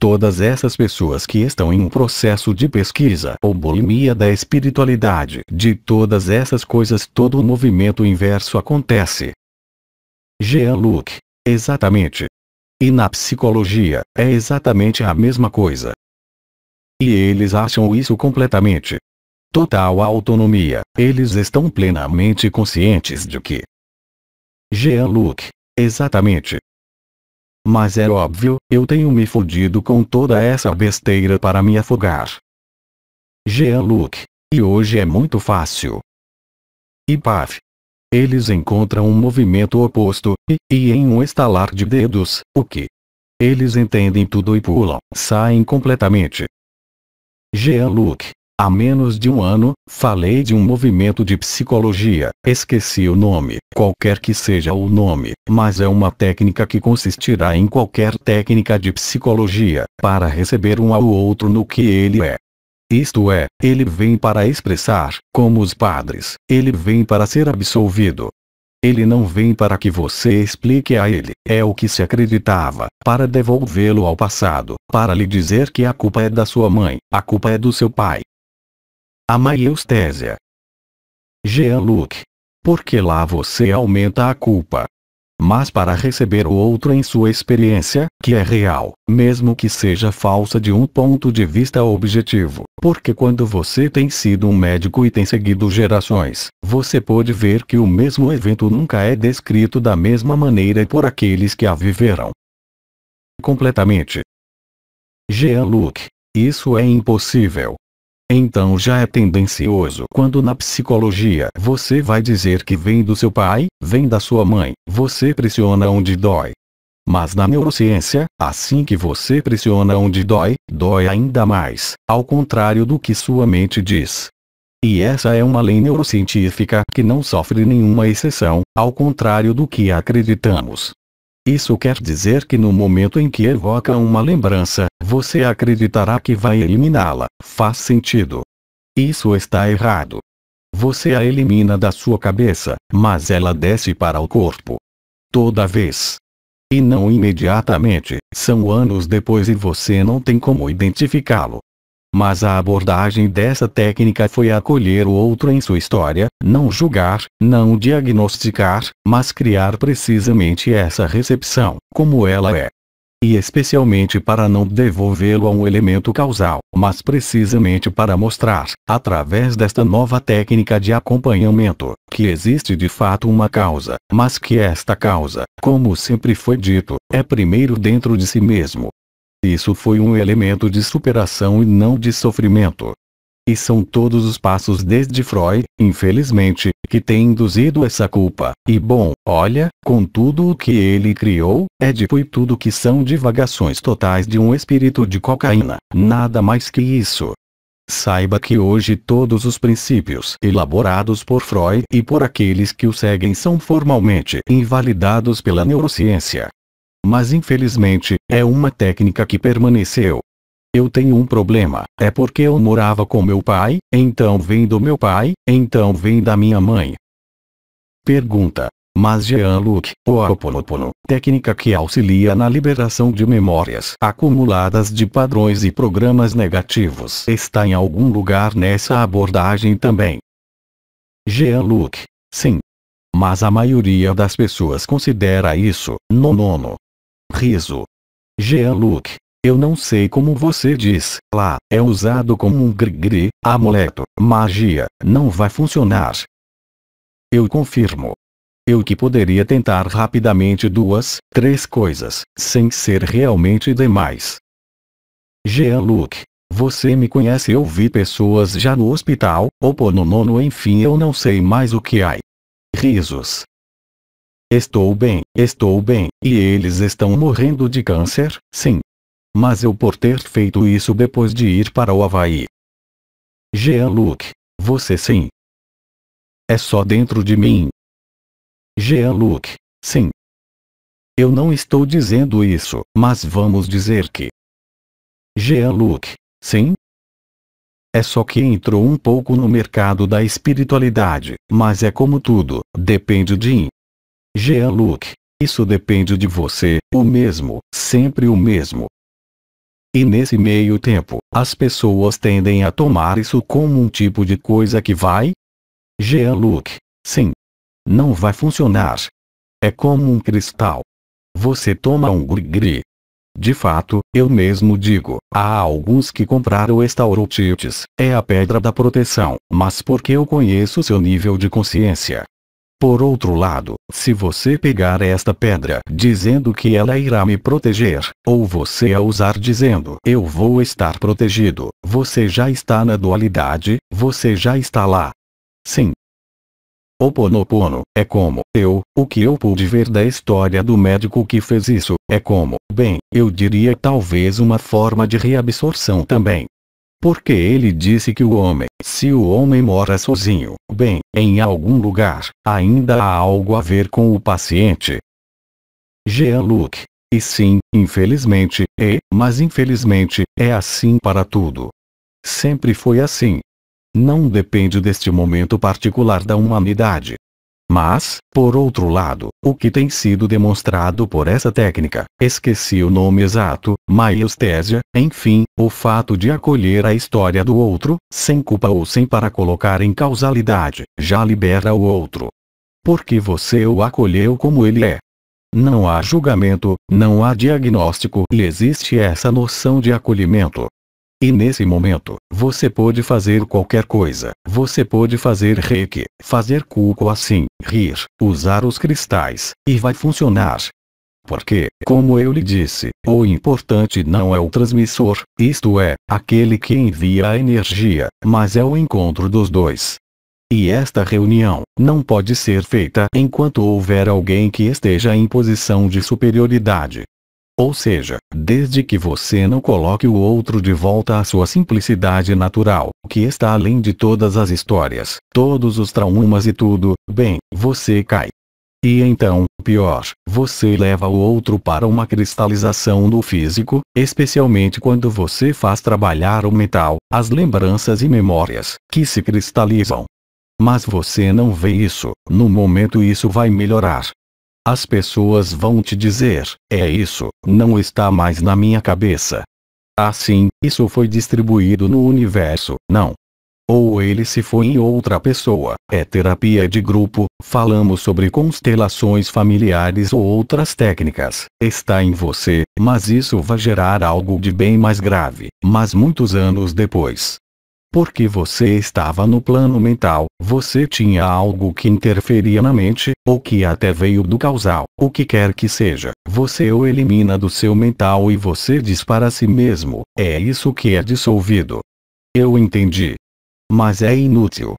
Todas essas pessoas que estão em um processo de pesquisa ou bulimia da espiritualidade, de todas essas coisas todo o movimento inverso acontece. Jean-Luc, exatamente, e na psicologia, é exatamente a mesma coisa. E eles acham isso completamente. Total autonomia, eles estão plenamente conscientes de que. Jean-Luc. Exatamente. Mas é óbvio, eu tenho me fodido com toda essa besteira para me afogar. Jean-Luc. E hoje é muito fácil. E paf, eles encontram um movimento oposto, e, e em um estalar de dedos, o que? Eles entendem tudo e pulam, saem completamente. Jean-Luc. Há menos de um ano, falei de um movimento de psicologia, esqueci o nome, qualquer que seja o nome, mas é uma técnica que consistirá em qualquer técnica de psicologia, para receber um ao outro no que ele é. Isto é, ele vem para expressar, como os padres, ele vem para ser absolvido. Ele não vem para que você explique a ele, é o que se acreditava, para devolvê-lo ao passado, para lhe dizer que a culpa é da sua mãe, a culpa é do seu pai. Amai Eustésia. Jean-Luc. Porque lá você aumenta a culpa, mas para receber o outro em sua experiência, que é real, mesmo que seja falsa de um ponto de vista objetivo. Porque quando você tem sido um médico e tem seguido gerações, você pode ver que o mesmo evento nunca é descrito da mesma maneira por aqueles que a viveram. Completamente. Jean-Luc. Isso é impossível. Então já é tendencioso quando na psicologia você vai dizer que vem do seu pai, vem da sua mãe, você pressiona onde dói. Mas na neurociência, assim que você pressiona onde dói, dói ainda mais, ao contrário do que sua mente diz. E essa é uma lei neurocientífica que não sofre nenhuma exceção, ao contrário do que acreditamos. Isso quer dizer que no momento em que evoca uma lembrança, você acreditará que vai eliminá-la. Faz sentido. Isso está errado. Você a elimina da sua cabeça, mas ela desce para o corpo. Toda vez. E não imediatamente, são anos depois e você não tem como identificá-lo mas a abordagem dessa técnica foi acolher o outro em sua história, não julgar, não diagnosticar, mas criar precisamente essa recepção, como ela é. E especialmente para não devolvê-lo a um elemento causal, mas precisamente para mostrar, através desta nova técnica de acompanhamento, que existe de fato uma causa, mas que esta causa, como sempre foi dito, é primeiro dentro de si mesmo, isso foi um elemento de superação e não de sofrimento. E são todos os passos desde Freud, infelizmente, que têm induzido essa culpa. E bom, olha, com tudo o que ele criou, Edipo é e tudo que são divagações totais de um espírito de cocaína, nada mais que isso. Saiba que hoje todos os princípios elaborados por Freud e por aqueles que o seguem são formalmente invalidados pela neurociência. Mas infelizmente, é uma técnica que permaneceu. Eu tenho um problema, é porque eu morava com meu pai, então vem do meu pai, então vem da minha mãe. Pergunta. Mas Jean-Luc Ho'oponopono, técnica que auxilia na liberação de memórias acumuladas de padrões e programas negativos, está em algum lugar nessa abordagem também? Jean-Luc, sim. Mas a maioria das pessoas considera isso, nonono, Riso. Jean-Luc, eu não sei como você diz, lá, é usado como um gri-gri, amuleto, magia, não vai funcionar. Eu confirmo. Eu que poderia tentar rapidamente duas, três coisas, sem ser realmente demais. Jean-Luc, você me conhece eu vi pessoas já no hospital, ou por no enfim eu não sei mais o que há. Risos. Estou bem, estou bem, e eles estão morrendo de câncer, sim. Mas eu por ter feito isso depois de ir para o Havaí. Jean-Luc, você sim. É só dentro de mim. Jean-Luc, sim. Eu não estou dizendo isso, mas vamos dizer que. Jean-Luc, sim? É só que entrou um pouco no mercado da espiritualidade, mas é como tudo, depende de mim. Jean-Luc, isso depende de você, o mesmo, sempre o mesmo. E nesse meio tempo, as pessoas tendem a tomar isso como um tipo de coisa que vai? Jean-Luc, sim. Não vai funcionar. É como um cristal. Você toma um gri-gri. De fato, eu mesmo digo, há alguns que compraram esta é a pedra da proteção, mas porque eu conheço seu nível de consciência, por outro lado, se você pegar esta pedra dizendo que ela irá me proteger, ou você a usar dizendo eu vou estar protegido, você já está na dualidade, você já está lá. Sim. O Ponopono é como eu, o que eu pude ver da história do médico que fez isso, é como, bem, eu diria talvez uma forma de reabsorção também. Porque ele disse que o homem, se o homem mora sozinho, bem, em algum lugar, ainda há algo a ver com o paciente. Jean-Luc. E sim, infelizmente, e, é, mas infelizmente, é assim para tudo. Sempre foi assim. Não depende deste momento particular da humanidade. Mas, por outro lado, o que tem sido demonstrado por essa técnica, esqueci o nome exato, maestésia, enfim, o fato de acolher a história do outro, sem culpa ou sem para colocar em causalidade, já libera o outro. Porque você o acolheu como ele é. Não há julgamento, não há diagnóstico e existe essa noção de acolhimento. E nesse momento, você pode fazer qualquer coisa. Você pode fazer reiki, fazer cuco assim, rir, usar os cristais, e vai funcionar. Porque, como eu lhe disse, o importante não é o transmissor, isto é, aquele que envia a energia, mas é o encontro dos dois. E esta reunião não pode ser feita enquanto houver alguém que esteja em posição de superioridade. Ou seja, desde que você não coloque o outro de volta à sua simplicidade natural, que está além de todas as histórias, todos os traumas e tudo, bem, você cai. E então, pior, você leva o outro para uma cristalização no físico, especialmente quando você faz trabalhar o metal, as lembranças e memórias, que se cristalizam. Mas você não vê isso, no momento isso vai melhorar, as pessoas vão te dizer: é isso, não está mais na minha cabeça. Assim, isso foi distribuído no universo, não. Ou ele se foi em outra pessoa, é terapia de grupo, falamos sobre constelações familiares ou outras técnicas, está em você, mas isso vai gerar algo de bem mais grave, mas muitos anos depois. Porque você estava no plano mental, você tinha algo que interferia na mente, ou que até veio do causal, o que quer que seja, você o elimina do seu mental e você diz para si mesmo, é isso que é dissolvido. Eu entendi. Mas é inútil.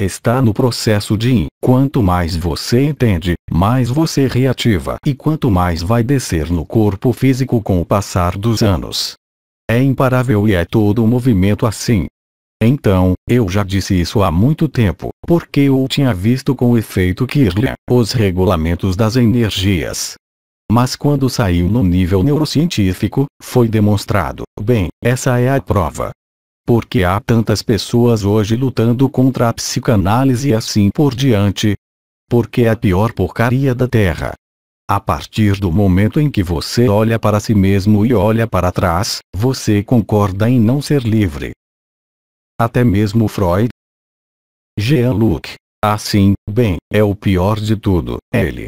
Está no processo de in. Quanto mais você entende, mais você reativa e quanto mais vai descer no corpo físico com o passar dos anos. É imparável e é todo um movimento assim. Então, eu já disse isso há muito tempo, porque eu tinha visto com efeito Kirlian os regulamentos das energias. Mas quando saiu no nível neurocientífico, foi demonstrado, bem, essa é a prova. Porque há tantas pessoas hoje lutando contra a psicanálise e assim por diante. Porque é a pior porcaria da Terra. A partir do momento em que você olha para si mesmo e olha para trás, você concorda em não ser livre, até mesmo Freud. Jean-Luc, assim, bem, é o pior de tudo, ele.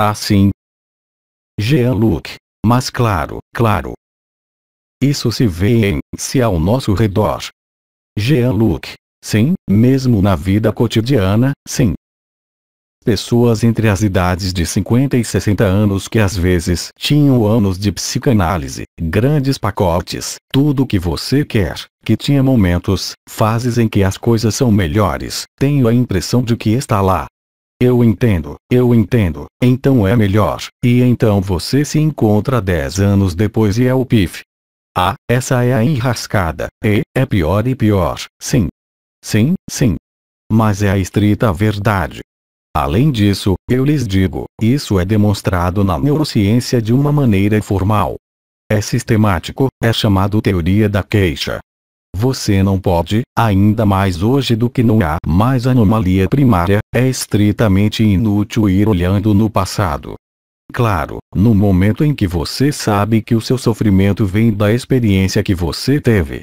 Assim. Jean-Luc, mas claro, claro. Isso se vê em se ao nosso redor. Jean-Luc, sim, mesmo na vida cotidiana, sim, pessoas entre as idades de 50 e 60 anos que às vezes tinham anos de psicanálise, grandes pacotes, tudo o que você quer, que tinha momentos, fases em que as coisas são melhores, tenho a impressão de que está lá. Eu entendo, eu entendo, então é melhor, e então você se encontra 10 anos depois e é o pif. Ah, essa é a enrascada, e, é pior e pior, sim. Sim, sim. Mas é a estrita verdade. Além disso, eu lhes digo, isso é demonstrado na neurociência de uma maneira formal. É sistemático, é chamado teoria da queixa. Você não pode, ainda mais hoje do que não há mais anomalia primária, é estritamente inútil ir olhando no passado. Claro, no momento em que você sabe que o seu sofrimento vem da experiência que você teve,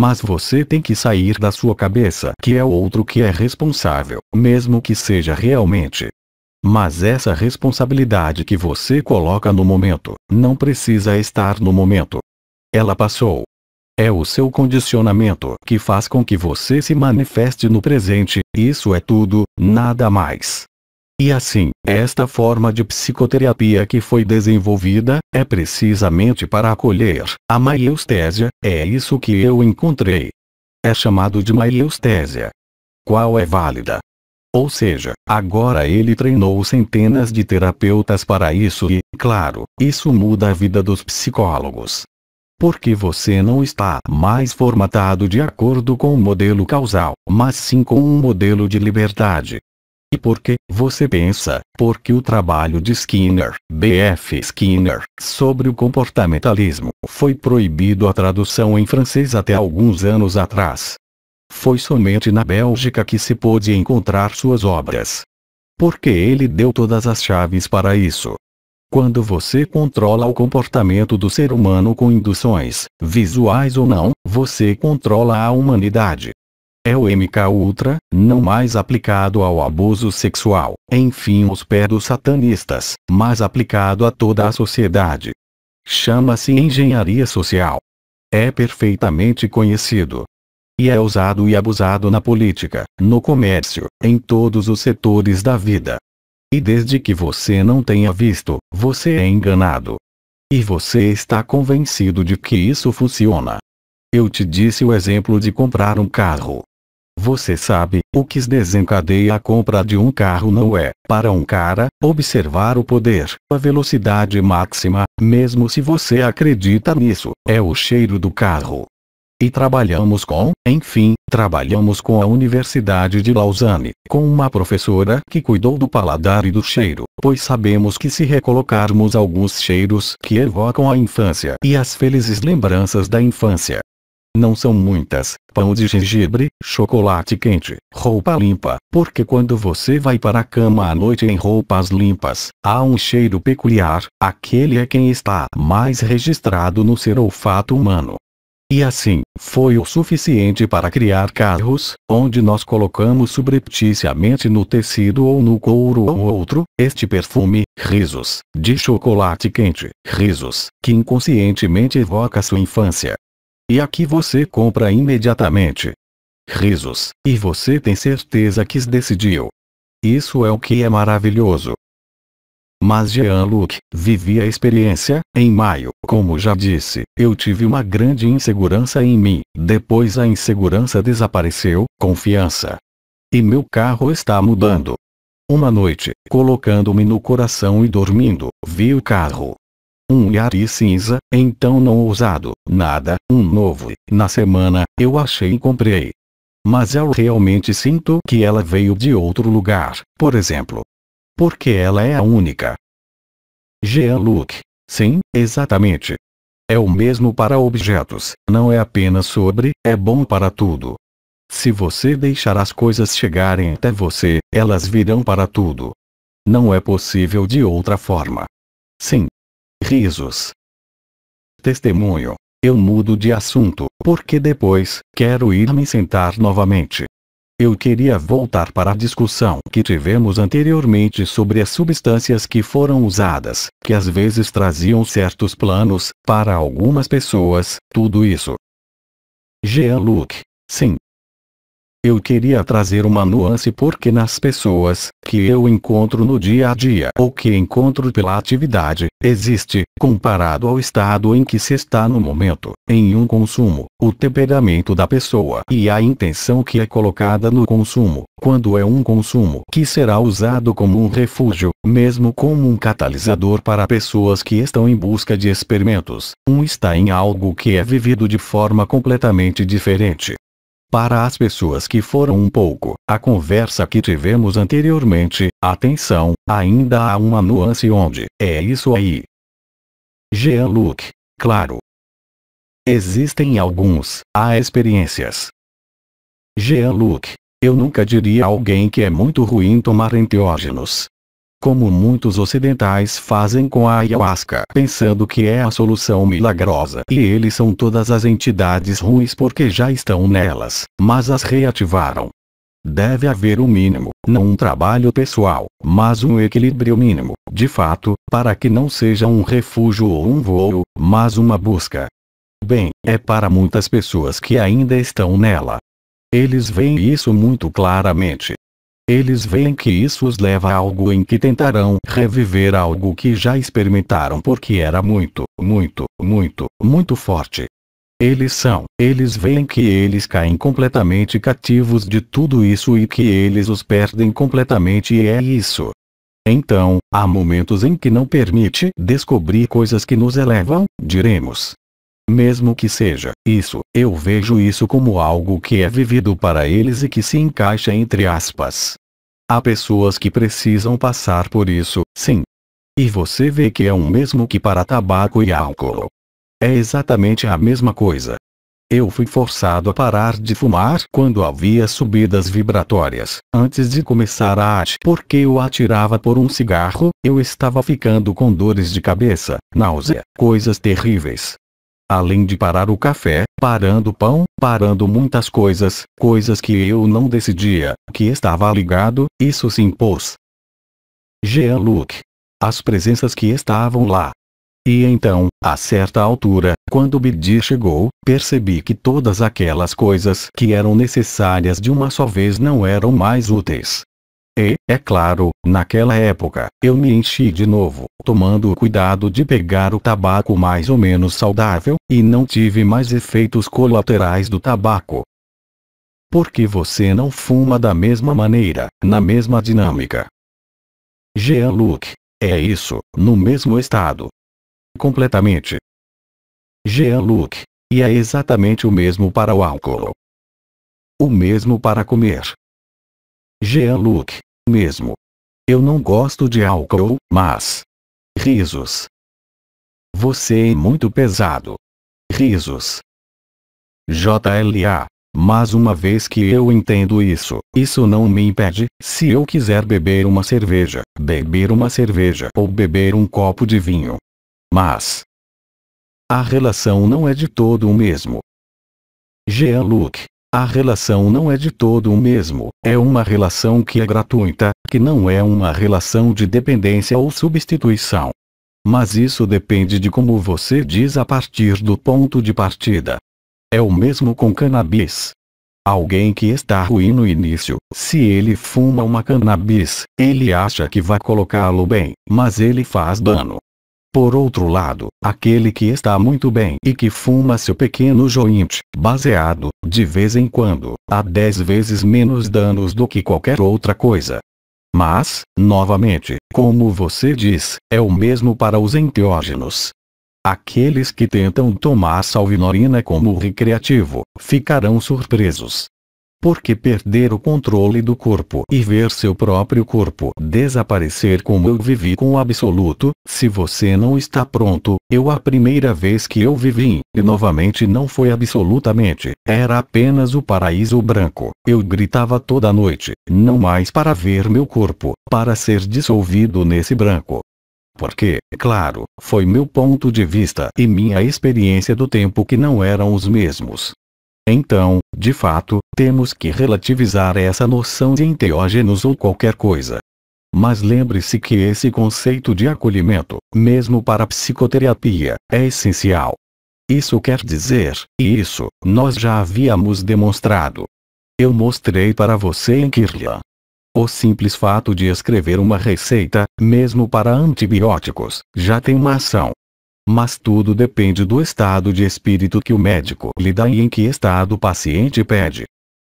mas você tem que sair da sua cabeça que é o outro que é responsável, mesmo que seja realmente. Mas essa responsabilidade que você coloca no momento, não precisa estar no momento. Ela passou. É o seu condicionamento que faz com que você se manifeste no presente, isso é tudo, nada mais. E assim, esta forma de psicoterapia que foi desenvolvida, é precisamente para acolher a maieustésia. é isso que eu encontrei. É chamado de maieustésia. Qual é válida? Ou seja, agora ele treinou centenas de terapeutas para isso e, claro, isso muda a vida dos psicólogos. Porque você não está mais formatado de acordo com o modelo causal, mas sim com um modelo de liberdade, e por que você pensa, porque o trabalho de Skinner, B.F. Skinner, sobre o comportamentalismo foi proibido a tradução em francês até alguns anos atrás. Foi somente na Bélgica que se pôde encontrar suas obras. Porque ele deu todas as chaves para isso. Quando você controla o comportamento do ser humano com induções, visuais ou não, você controla a humanidade é o MK Ultra, não mais aplicado ao abuso sexual, enfim os pés dos satanistas, mas aplicado a toda a sociedade. Chama-se engenharia social. É perfeitamente conhecido. E é usado e abusado na política, no comércio, em todos os setores da vida. E desde que você não tenha visto, você é enganado. E você está convencido de que isso funciona. Eu te disse o exemplo de comprar um carro. Você sabe, o que desencadeia a compra de um carro não é, para um cara, observar o poder, a velocidade máxima, mesmo se você acredita nisso, é o cheiro do carro. E trabalhamos com, enfim, trabalhamos com a Universidade de Lausanne, com uma professora que cuidou do paladar e do cheiro, pois sabemos que se recolocarmos alguns cheiros que evocam a infância e as felizes lembranças da infância, não são muitas, pão de gengibre, chocolate quente, roupa limpa, porque quando você vai para a cama à noite em roupas limpas, há um cheiro peculiar, aquele é quem está mais registrado no ser olfato humano. E assim, foi o suficiente para criar carros, onde nós colocamos subrepticiamente no tecido ou no couro ou outro, este perfume, risos, de chocolate quente, risos, que inconscientemente evoca sua infância, e aqui você compra imediatamente. Risos, e você tem certeza que decidiu. Isso é o que é maravilhoso. Mas Jean-Luc, vivi a experiência, em maio, como já disse, eu tive uma grande insegurança em mim, depois a insegurança desapareceu, confiança. E meu carro está mudando. Uma noite, colocando-me no coração e dormindo, vi o carro, um e cinza, então não ousado, nada, um novo, na semana, eu achei e comprei. Mas eu realmente sinto que ela veio de outro lugar, por exemplo. Porque ela é a única. Jean-Luc. Sim, exatamente. É o mesmo para objetos, não é apenas sobre, é bom para tudo. Se você deixar as coisas chegarem até você, elas virão para tudo. Não é possível de outra forma. Sim, Risos. Testemunho. Eu mudo de assunto, porque depois, quero ir me sentar novamente. Eu queria voltar para a discussão que tivemos anteriormente sobre as substâncias que foram usadas, que às vezes traziam certos planos, para algumas pessoas, tudo isso. Jean-Luc. Sim, eu queria trazer uma nuance porque nas pessoas que eu encontro no dia a dia ou que encontro pela atividade, existe, comparado ao estado em que se está no momento, em um consumo, o temperamento da pessoa e a intenção que é colocada no consumo, quando é um consumo que será usado como um refúgio, mesmo como um catalisador para pessoas que estão em busca de experimentos, um está em algo que é vivido de forma completamente diferente, para as pessoas que foram um pouco a conversa que tivemos anteriormente, atenção, ainda há uma nuance onde é isso aí. Jean-Luc, claro. Existem alguns, há experiências. Jean-Luc, eu nunca diria a alguém que é muito ruim tomar enteógenos, como muitos ocidentais fazem com a ayahuasca, pensando que é a solução milagrosa. E eles são todas as entidades ruins porque já estão nelas, mas as reativaram. Deve haver um mínimo, não um trabalho pessoal, mas um equilíbrio mínimo, de fato, para que não seja um refúgio ou um voo, mas uma busca. Bem, é para muitas pessoas que ainda estão nela. Eles veem isso muito claramente. Eles veem que isso os leva a algo em que tentarão reviver algo que já experimentaram porque era muito, muito, muito, muito forte. Eles são, eles veem que eles caem completamente cativos de tudo isso e que eles os perdem completamente e é isso. Então, há momentos em que não permite descobrir coisas que nos elevam, diremos. Mesmo que seja isso, eu vejo isso como algo que é vivido para eles e que se encaixa entre aspas Há pessoas que precisam passar por isso, sim. E você vê que é o mesmo que para tabaco e álcool. É exatamente a mesma coisa. Eu fui forçado a parar de fumar quando havia subidas vibratórias, antes de começar a arte, porque eu atirava por um cigarro, eu estava ficando com dores de cabeça, náusea, coisas terríveis além de parar o café, parando o pão, parando muitas coisas, coisas que eu não decidia, que estava ligado, isso se impôs. Jean-Luc. As presenças que estavam lá. E então, a certa altura, quando Bidi chegou, percebi que todas aquelas coisas que eram necessárias de uma só vez não eram mais úteis. E, é claro, naquela época, eu me enchi de novo, tomando o cuidado de pegar o tabaco mais ou menos saudável, e não tive mais efeitos colaterais do tabaco. Porque você não fuma da mesma maneira, na mesma dinâmica. Jean-Luc. É isso, no mesmo estado. Completamente. Jean-Luc. E é exatamente o mesmo para o álcool. O mesmo para comer. Jean-Luc. Mesmo. Eu não gosto de álcool, mas. Risos. Você é muito pesado. Risos. JLA. Mas uma vez que eu entendo isso, isso não me impede, se eu quiser beber uma cerveja, beber uma cerveja ou beber um copo de vinho. Mas. A relação não é de todo o mesmo. Jean-Luc, a relação não é de todo o mesmo, é uma relação que é gratuita, que não é uma relação de dependência ou substituição. Mas isso depende de como você diz a partir do ponto de partida. É o mesmo com cannabis. Alguém que está ruim no início, se ele fuma uma cannabis, ele acha que vai colocá-lo bem, mas ele faz dano. Por outro lado, aquele que está muito bem e que fuma seu pequeno joint, baseado, de vez em quando, há dez vezes menos danos do que qualquer outra coisa. Mas, novamente, como você diz, é o mesmo para os enteógenos. Aqueles que tentam tomar salvinorina como recreativo, ficarão surpresos, porque perder o controle do corpo e ver seu próprio corpo desaparecer como eu vivi com o absoluto, se você não está pronto, eu a primeira vez que eu vivi, e novamente não foi absolutamente, era apenas o paraíso branco, eu gritava toda noite, não mais para ver meu corpo, para ser dissolvido nesse branco. Porque, claro, foi meu ponto de vista e minha experiência do tempo que não eram os mesmos. Então, de fato, temos que relativizar essa noção de enteógenos ou qualquer coisa. Mas lembre-se que esse conceito de acolhimento, mesmo para a psicoterapia, é essencial. Isso quer dizer, e isso, nós já havíamos demonstrado. Eu mostrei para você em Kirlia. O simples fato de escrever uma receita, mesmo para antibióticos, já tem uma ação, mas tudo depende do estado de espírito que o médico lhe dá e em que estado o paciente pede.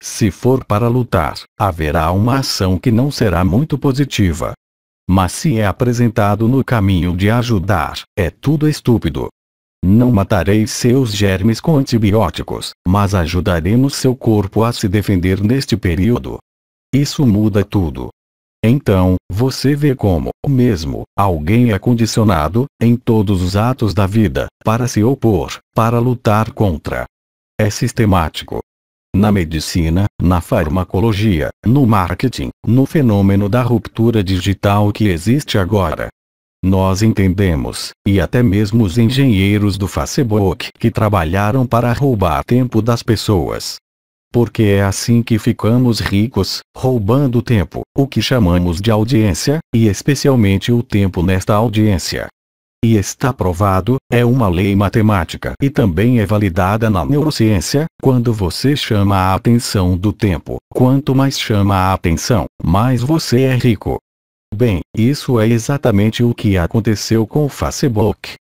Se for para lutar, haverá uma ação que não será muito positiva. Mas se é apresentado no caminho de ajudar, é tudo estúpido. Não matarei seus germes com antibióticos, mas ajudaremos seu corpo a se defender neste período. Isso muda tudo. Então, você vê como, mesmo, alguém é condicionado, em todos os atos da vida, para se opor, para lutar contra. É sistemático. Na medicina, na farmacologia, no marketing, no fenômeno da ruptura digital que existe agora. Nós entendemos, e até mesmo os engenheiros do Facebook que trabalharam para roubar tempo das pessoas, porque é assim que ficamos ricos, roubando tempo, o que chamamos de audiência, e especialmente o tempo nesta audiência. E está provado, é uma lei matemática e também é validada na neurociência, quando você chama a atenção do tempo, quanto mais chama a atenção, mais você é rico. Bem, isso é exatamente o que aconteceu com o Facebook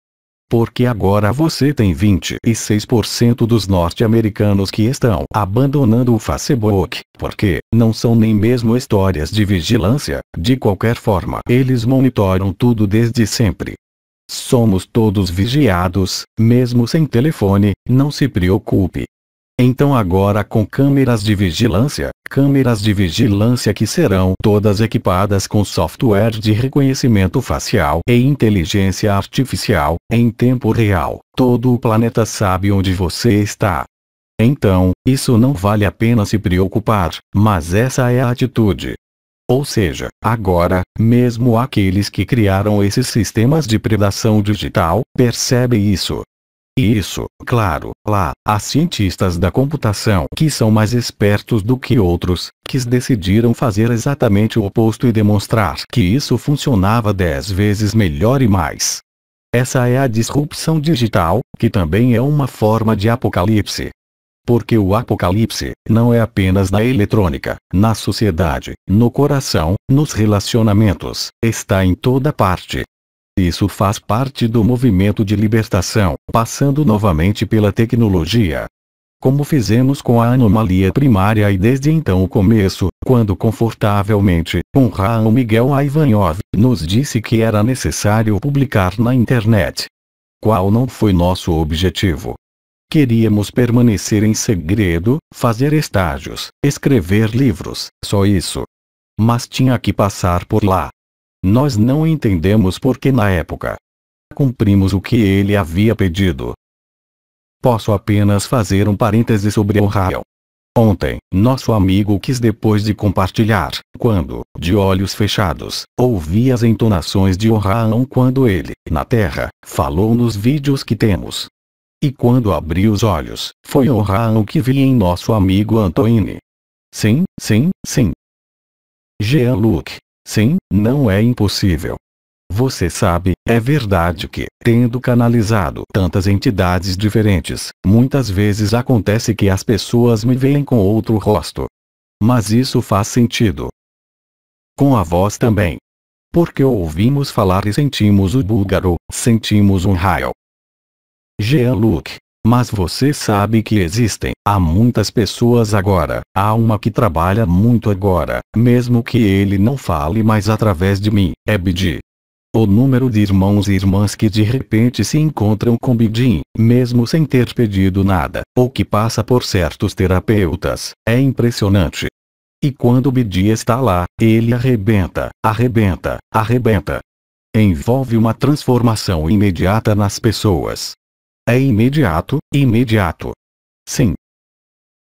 porque agora você tem 26% dos norte-americanos que estão abandonando o Facebook, porque não são nem mesmo histórias de vigilância, de qualquer forma, eles monitoram tudo desde sempre. Somos todos vigiados, mesmo sem telefone, não se preocupe, então agora com câmeras de vigilância, câmeras de vigilância que serão todas equipadas com software de reconhecimento facial e inteligência artificial, em tempo real, todo o planeta sabe onde você está. Então, isso não vale a pena se preocupar, mas essa é a atitude. Ou seja, agora, mesmo aqueles que criaram esses sistemas de predação digital, percebem isso. E isso, claro, lá, há cientistas da computação que são mais espertos do que outros, que decidiram fazer exatamente o oposto e demonstrar que isso funcionava dez vezes melhor e mais. Essa é a disrupção digital, que também é uma forma de apocalipse. Porque o apocalipse não é apenas na eletrônica, na sociedade, no coração, nos relacionamentos, está em toda parte. Isso faz parte do movimento de libertação, passando novamente pela tecnologia. Como fizemos com a anomalia primária e desde então o começo, quando confortavelmente, Conrad Miguel Ivanov nos disse que era necessário publicar na internet. Qual não foi nosso objetivo? Queríamos permanecer em segredo, fazer estágios, escrever livros, só isso. Mas tinha que passar por lá, nós não entendemos porque na época cumprimos o que ele havia pedido. Posso apenas fazer um parêntese sobre o Rael. Ontem, nosso amigo quis depois de compartilhar, quando, de olhos fechados, ouvi as entonações de Orraão quando ele, na terra, falou nos vídeos que temos. E quando abri os olhos, foi Orraão que vi em nosso amigo Antoine. Sim, sim, sim. Jean-Luc, Sim, não é impossível. Você sabe, é verdade que, tendo canalizado tantas entidades diferentes, muitas vezes acontece que as pessoas me veem com outro rosto. Mas isso faz sentido. Com a voz também. Porque ouvimos falar e sentimos o búlgaro, sentimos um raio. Jean-Luc, mas você sabe que existem. Há muitas pessoas agora. Há uma que trabalha muito agora, mesmo que ele não fale mais através de mim. É Bidi. O número de irmãos e irmãs que de repente se encontram com Bidin, mesmo sem ter pedido nada, ou que passa por certos terapeutas, é impressionante. E quando Bidi está lá, ele arrebenta, arrebenta, arrebenta. Envolve uma transformação imediata nas pessoas. É imediato, imediato. Sim.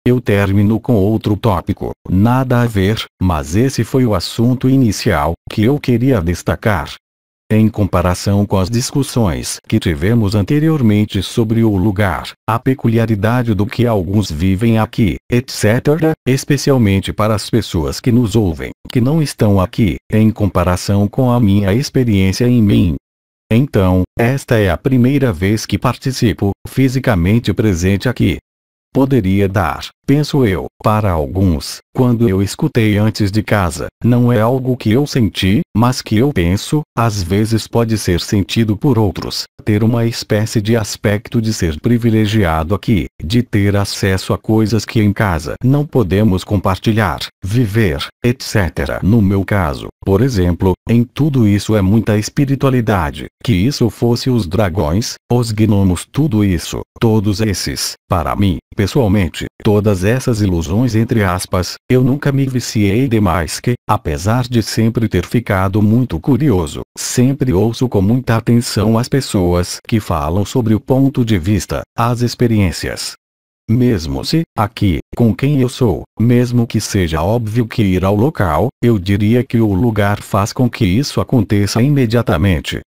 Eu termino com outro tópico, nada a ver, mas esse foi o assunto inicial que eu queria destacar. Em comparação com as discussões que tivemos anteriormente sobre o lugar, a peculiaridade do que alguns vivem aqui, etc., especialmente para as pessoas que nos ouvem, que não estão aqui, em comparação com a minha experiência em mim, então, esta é a primeira vez que participo, fisicamente presente aqui. Poderia dar penso eu. Para alguns, quando eu escutei antes de casa, não é algo que eu senti, mas que eu penso, às vezes pode ser sentido por outros, ter uma espécie de aspecto de ser privilegiado aqui, de ter acesso a coisas que em casa não podemos compartilhar, viver, etc. No meu caso, por exemplo, em tudo isso é muita espiritualidade, que isso fosse os dragões, os gnomos, tudo isso, todos esses, para mim, pessoalmente, todas todas essas ilusões entre aspas, eu nunca me viciei demais que, apesar de sempre ter ficado muito curioso, sempre ouço com muita atenção as pessoas que falam sobre o ponto de vista, as experiências, mesmo se, aqui, com quem eu sou, mesmo que seja óbvio que ir ao local, eu diria que o lugar faz com que isso aconteça imediatamente,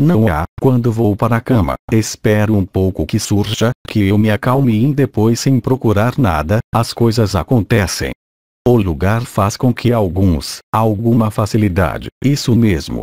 não há, quando vou para a cama, espero um pouco que surja, que eu me acalme e depois sem procurar nada, as coisas acontecem. O lugar faz com que alguns, alguma facilidade, isso mesmo.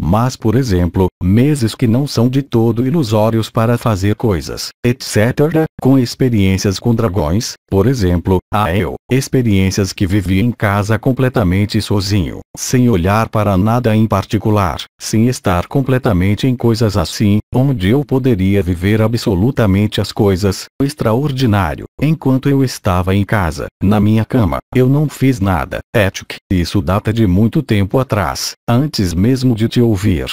Mas por exemplo, meses que não são de todo ilusórios para fazer coisas, etc., com experiências com dragões, por exemplo, a eu, experiências que vivi em casa completamente sozinho, sem olhar para nada em particular, sem estar completamente em coisas assim, onde eu poderia viver absolutamente as coisas, extraordinário, enquanto eu estava em casa, na minha cama, eu não fiz nada, Etic, isso data de muito tempo atrás, antes mesmo de te ouvir,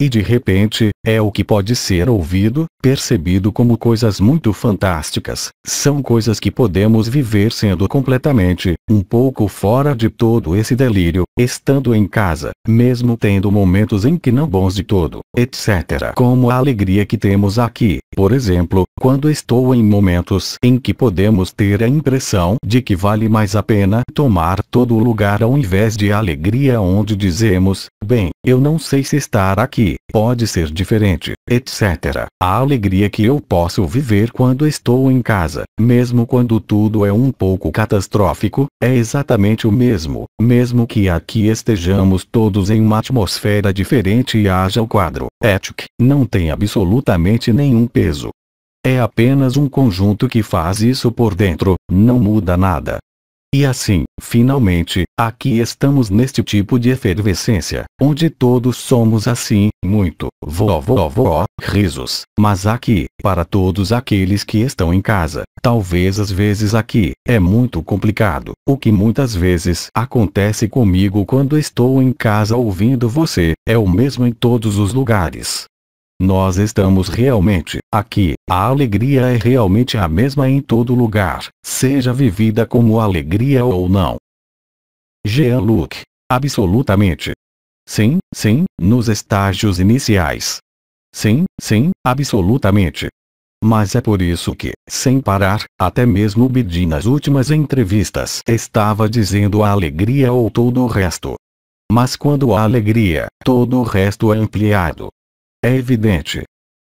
e de repente, é o que pode ser ouvido, percebido como coisas muito fantásticas, são coisas que podemos viver sendo completamente, um pouco fora de todo esse delírio, estando em casa, mesmo tendo momentos em que não bons de todo, etc. Como a alegria que temos aqui, por exemplo, quando estou em momentos em que podemos ter a impressão de que vale mais a pena tomar todo o lugar ao invés de alegria onde dizemos, bem, eu não sei se estar aqui pode ser diferente, etc. A alegria que eu posso viver quando estou em casa, mesmo quando tudo é um pouco catastrófico, é exatamente o mesmo, mesmo que aqui estejamos todos em uma atmosfera diferente e haja o quadro ético, não tem absolutamente nenhum peso. É apenas um conjunto que faz isso por dentro, não muda nada. E assim, finalmente, aqui estamos neste tipo de efervescência, onde todos somos assim, muito, vó vó vó, risos, mas aqui, para todos aqueles que estão em casa, talvez às vezes aqui, é muito complicado, o que muitas vezes acontece comigo quando estou em casa ouvindo você, é o mesmo em todos os lugares, nós estamos realmente aqui. A alegria é realmente a mesma em todo lugar, seja vivida como alegria ou não. Jean-Luc. Absolutamente. Sim, sim, nos estágios iniciais. Sim, sim, absolutamente. Mas é por isso que, sem parar, até mesmo Bidi nas últimas entrevistas estava dizendo a alegria ou todo o resto. Mas quando a alegria, todo o resto é ampliado, é evidente.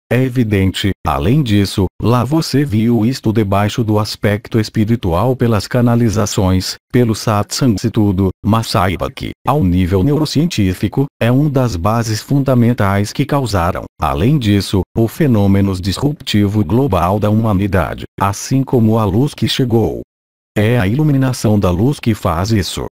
É evidente, além disso, lá você viu isto debaixo do aspecto espiritual pelas canalizações, pelo satsangs e tudo, mas saiba que, ao nível neurocientífico, é uma das bases fundamentais que causaram, além disso, o fenômeno disruptivo global da humanidade, assim como a luz que chegou. É a iluminação da luz que faz isso.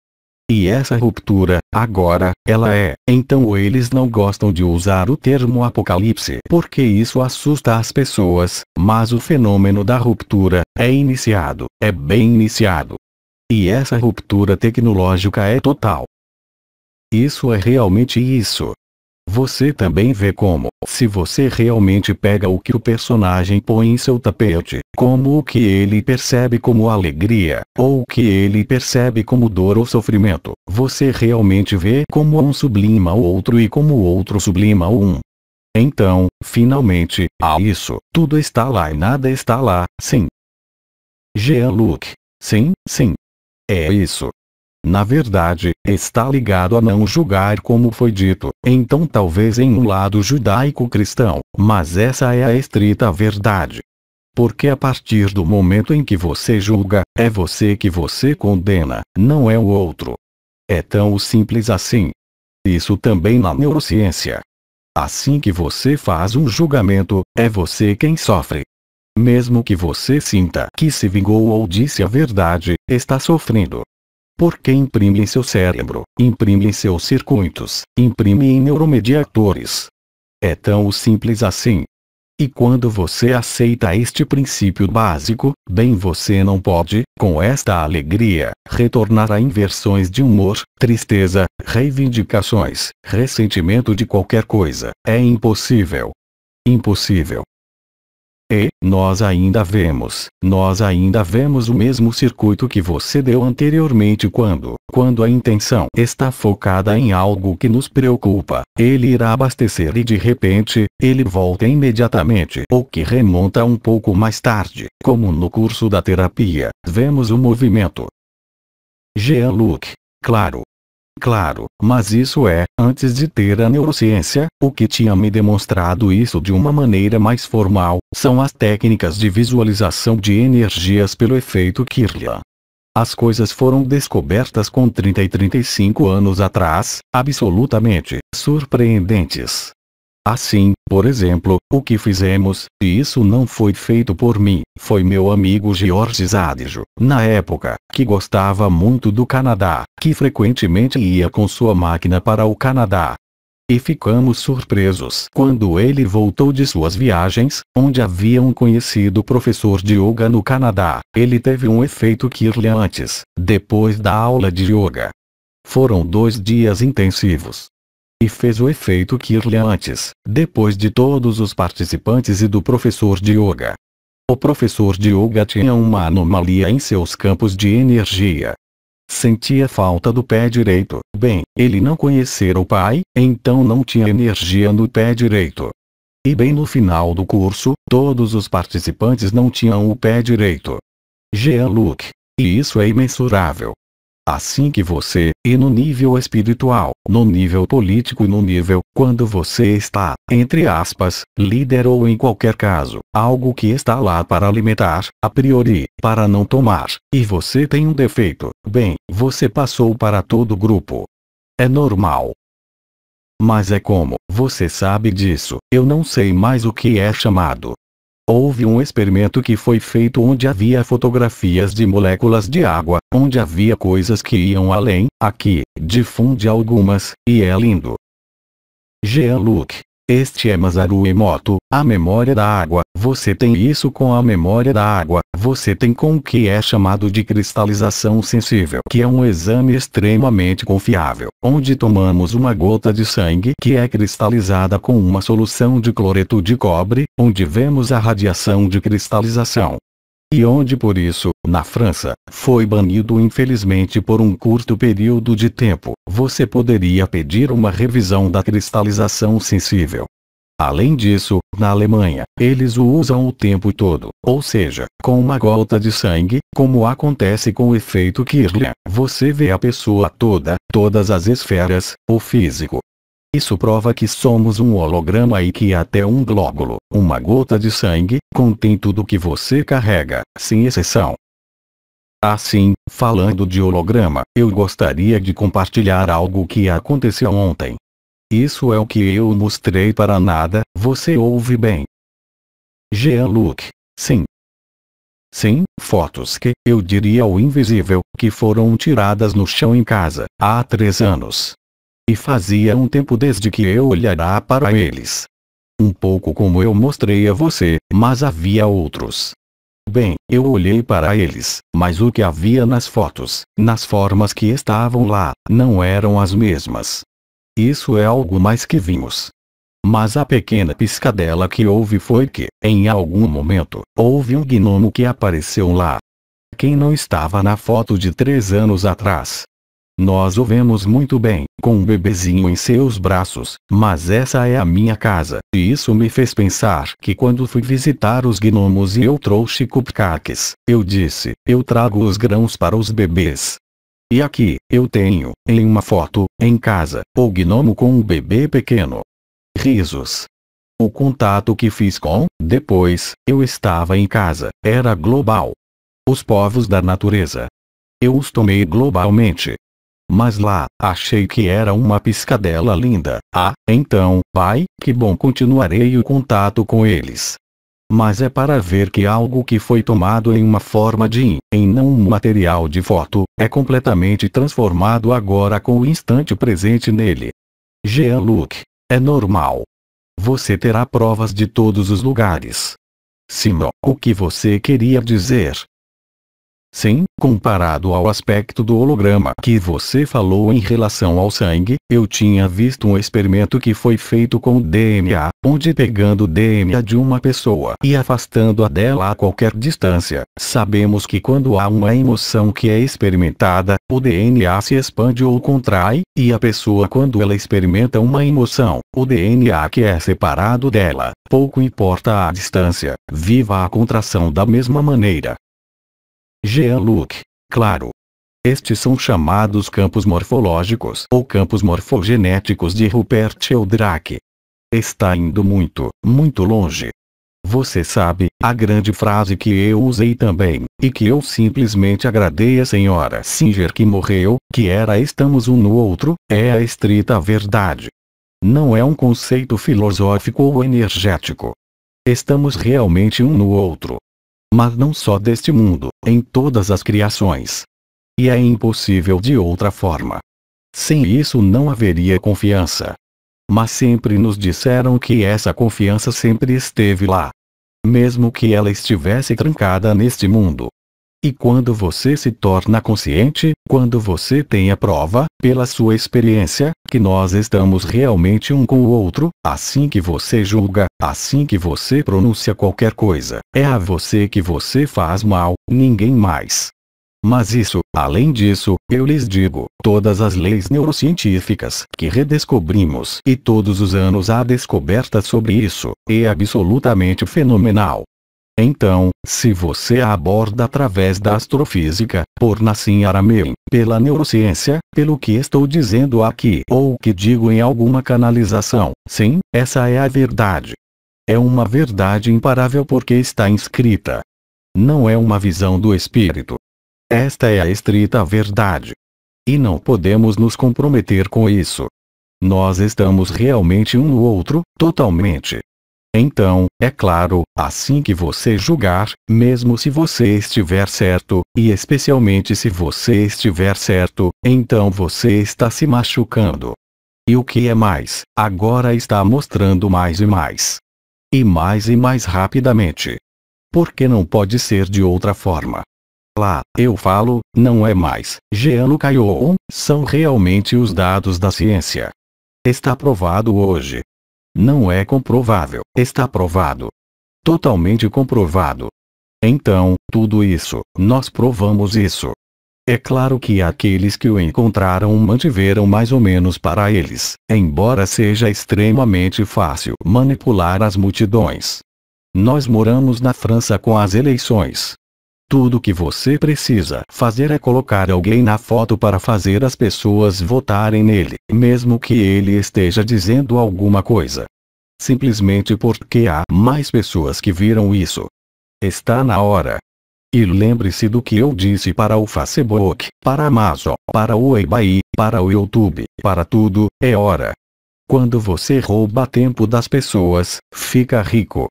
E essa ruptura, agora, ela é. Então eles não gostam de usar o termo apocalipse porque isso assusta as pessoas, mas o fenômeno da ruptura, é iniciado, é bem iniciado. E essa ruptura tecnológica é total. Isso é realmente isso. Você também vê como, se você realmente pega o que o personagem põe em seu tapete, como o que ele percebe como alegria, ou o que ele percebe como dor ou sofrimento, você realmente vê como um sublima o outro e como o outro sublima o um. Então, finalmente, há isso, tudo está lá e nada está lá, sim. Jean-Luc. Sim, sim. É isso na verdade, está ligado a não julgar como foi dito, então talvez em um lado judaico-cristão, mas essa é a estrita verdade. Porque a partir do momento em que você julga, é você que você condena, não é o outro. É tão simples assim. Isso também na neurociência. Assim que você faz um julgamento, é você quem sofre. Mesmo que você sinta que se vingou ou disse a verdade, está sofrendo. Porque imprime em seu cérebro, imprime em seus circuitos, imprime em neuromediatores. É tão simples assim. E quando você aceita este princípio básico, bem você não pode, com esta alegria, retornar a inversões de humor, tristeza, reivindicações, ressentimento de qualquer coisa. É impossível. Impossível. E, nós ainda vemos, nós ainda vemos o mesmo circuito que você deu anteriormente quando, quando a intenção está focada em algo que nos preocupa, ele irá abastecer e de repente, ele volta imediatamente, ou que remonta um pouco mais tarde, como no curso da terapia, vemos o movimento. Jean-Luc, claro, Claro, mas isso é, antes de ter a neurociência, o que tinha me demonstrado isso de uma maneira mais formal, são as técnicas de visualização de energias pelo efeito Kirlia. As coisas foram descobertas com 30 e 35 anos atrás, absolutamente surpreendentes. Assim, por exemplo, o que fizemos, e isso não foi feito por mim, foi meu amigo George Zadjo, na época, que gostava muito do Canadá, que frequentemente ia com sua máquina para o Canadá. E ficamos surpresos quando ele voltou de suas viagens, onde havia um conhecido professor de yoga no Canadá. Ele teve um efeito Kirlian antes, depois da aula de yoga. Foram dois dias intensivos, e fez o efeito que ele antes, depois de todos os participantes e do professor de yoga. O professor de yoga tinha uma anomalia em seus campos de energia. Sentia falta do pé direito. Bem, ele não conhecera o pai, então não tinha energia no pé direito. E bem no final do curso, todos os participantes não tinham o pé direito. Jean-Luc. E isso é imensurável. Assim que você, e no nível espiritual, no nível político e no nível, quando você está, entre aspas, líder ou em qualquer caso, algo que está lá para alimentar, a priori, para não tomar, e você tem um defeito, bem, você passou para todo o grupo. É normal. Mas é como, você sabe disso, eu não sei mais o que é chamado, Houve um experimento que foi feito onde havia fotografias de moléculas de água, onde havia coisas que iam além, aqui, difunde algumas, e é lindo. Jean-Luc este é Masaru Emoto, a memória da água. Você tem isso com a memória da água. Você tem com o que é chamado de cristalização sensível, que é um exame extremamente confiável, onde tomamos uma gota de sangue que é cristalizada com uma solução de cloreto de cobre, onde vemos a radiação de cristalização e onde por isso, na França, foi banido infelizmente por um curto período de tempo, você poderia pedir uma revisão da cristalização sensível. Além disso, na Alemanha, eles o usam o tempo todo, ou seja, com uma gota de sangue, como acontece com o efeito Kirlian, você vê a pessoa toda, todas as esferas, o físico, isso prova que somos um holograma e que até um glóbulo, uma gota de sangue, contém tudo que você carrega, sem exceção. Assim, falando de holograma, eu gostaria de compartilhar algo que aconteceu ontem. Isso é o que eu mostrei para nada, você ouve bem. Jean-Luc. Sim. Sim, fotos que, eu diria o invisível, que foram tiradas no chão em casa, há três anos. E fazia um tempo desde que eu olhara para eles. Um pouco como eu mostrei a você, mas havia outros. Bem, eu olhei para eles, mas o que havia nas fotos, nas formas que estavam lá, não eram as mesmas. Isso é algo mais que vimos. Mas a pequena piscadela que houve foi que, em algum momento, houve um gnomo que apareceu lá. Quem não estava na foto de três anos atrás, nós o vemos muito bem, com um bebezinho em seus braços, mas essa é a minha casa. E isso me fez pensar que quando fui visitar os gnomos e eu trouxe cupcakes, eu disse, eu trago os grãos para os bebês. E aqui, eu tenho, em uma foto, em casa, o gnomo com um bebê pequeno. Risos. O contato que fiz com, depois, eu estava em casa, era global. Os povos da natureza. Eu os tomei globalmente, mas lá, achei que era uma piscadela linda. Ah, então, pai, que bom continuarei o contato com eles. Mas é para ver que algo que foi tomado em uma forma de, em não um material de foto, é completamente transformado agora com o instante presente nele. Jean-Luc. É normal. Você terá provas de todos os lugares. Simon, o que você queria dizer? Sim, comparado ao aspecto do holograma que você falou em relação ao sangue, eu tinha visto um experimento que foi feito com DNA, onde pegando o DNA de uma pessoa e afastando-a dela a qualquer distância, sabemos que quando há uma emoção que é experimentada, o DNA se expande ou contrai, e a pessoa quando ela experimenta uma emoção, o DNA que é separado dela, pouco importa a distância, viva a contração da mesma maneira. Jean-Luc. Claro. Estes são chamados campos morfológicos ou campos morfogenéticos de Rupert Sheldrake. Está indo muito, muito longe. Você sabe, a grande frase que eu usei também, e que eu simplesmente agradei a senhora Singer que morreu, que era estamos um no outro, é a estrita verdade. Não é um conceito filosófico ou energético. Estamos realmente um no outro mas não só deste mundo, em todas as criações. E é impossível de outra forma. Sem isso não haveria confiança. Mas sempre nos disseram que essa confiança sempre esteve lá. Mesmo que ela estivesse trancada neste mundo, e quando você se torna consciente, quando você tem a prova, pela sua experiência, que nós estamos realmente um com o outro, assim que você julga, assim que você pronuncia qualquer coisa, é a você que você faz mal, ninguém mais. Mas isso, além disso, eu lhes digo, todas as leis neurocientíficas que redescobrimos e todos os anos há descoberta sobre isso, é absolutamente fenomenal. Então, se você a aborda através da astrofísica, por Nassim Aramein, pela neurociência, pelo que estou dizendo aqui ou que digo em alguma canalização, sim, essa é a verdade. É uma verdade imparável porque está inscrita. Não é uma visão do espírito. Esta é a estrita verdade. E não podemos nos comprometer com isso. Nós estamos realmente um no outro, totalmente. Então, é claro, assim que você julgar, mesmo se você estiver certo, e especialmente se você estiver certo, então você está se machucando. E o que é mais, agora está mostrando mais e mais. E mais e mais rapidamente. Porque não pode ser de outra forma. Lá, eu falo, não é mais, Jeano Caion, são realmente os dados da ciência. Está provado hoje, não é comprovável. Está provado. Totalmente comprovado. Então, tudo isso, nós provamos isso. É claro que aqueles que o encontraram mantiveram mais ou menos para eles, embora seja extremamente fácil manipular as multidões. Nós moramos na França com as eleições, tudo que você precisa fazer é colocar alguém na foto para fazer as pessoas votarem nele, mesmo que ele esteja dizendo alguma coisa. Simplesmente porque há mais pessoas que viram isso. Está na hora. E lembre-se do que eu disse para o Facebook, para a Amazon, para o eBay, para o YouTube, para tudo, é hora. Quando você rouba tempo das pessoas, fica rico.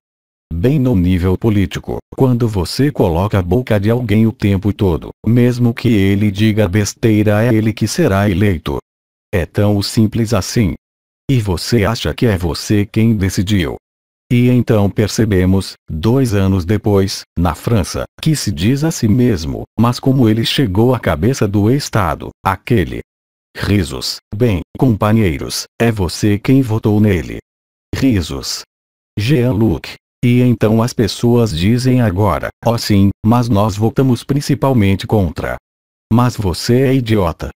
Bem no nível político, quando você coloca a boca de alguém o tempo todo, mesmo que ele diga besteira é ele que será eleito. É tão simples assim. E você acha que é você quem decidiu. E então percebemos, dois anos depois, na França, que se diz a si mesmo, mas como ele chegou à cabeça do Estado, aquele. Risos, bem, companheiros, é você quem votou nele. Risos. Jean-Luc, e então as pessoas dizem agora, ó oh sim, mas nós votamos principalmente contra. Mas você é idiota.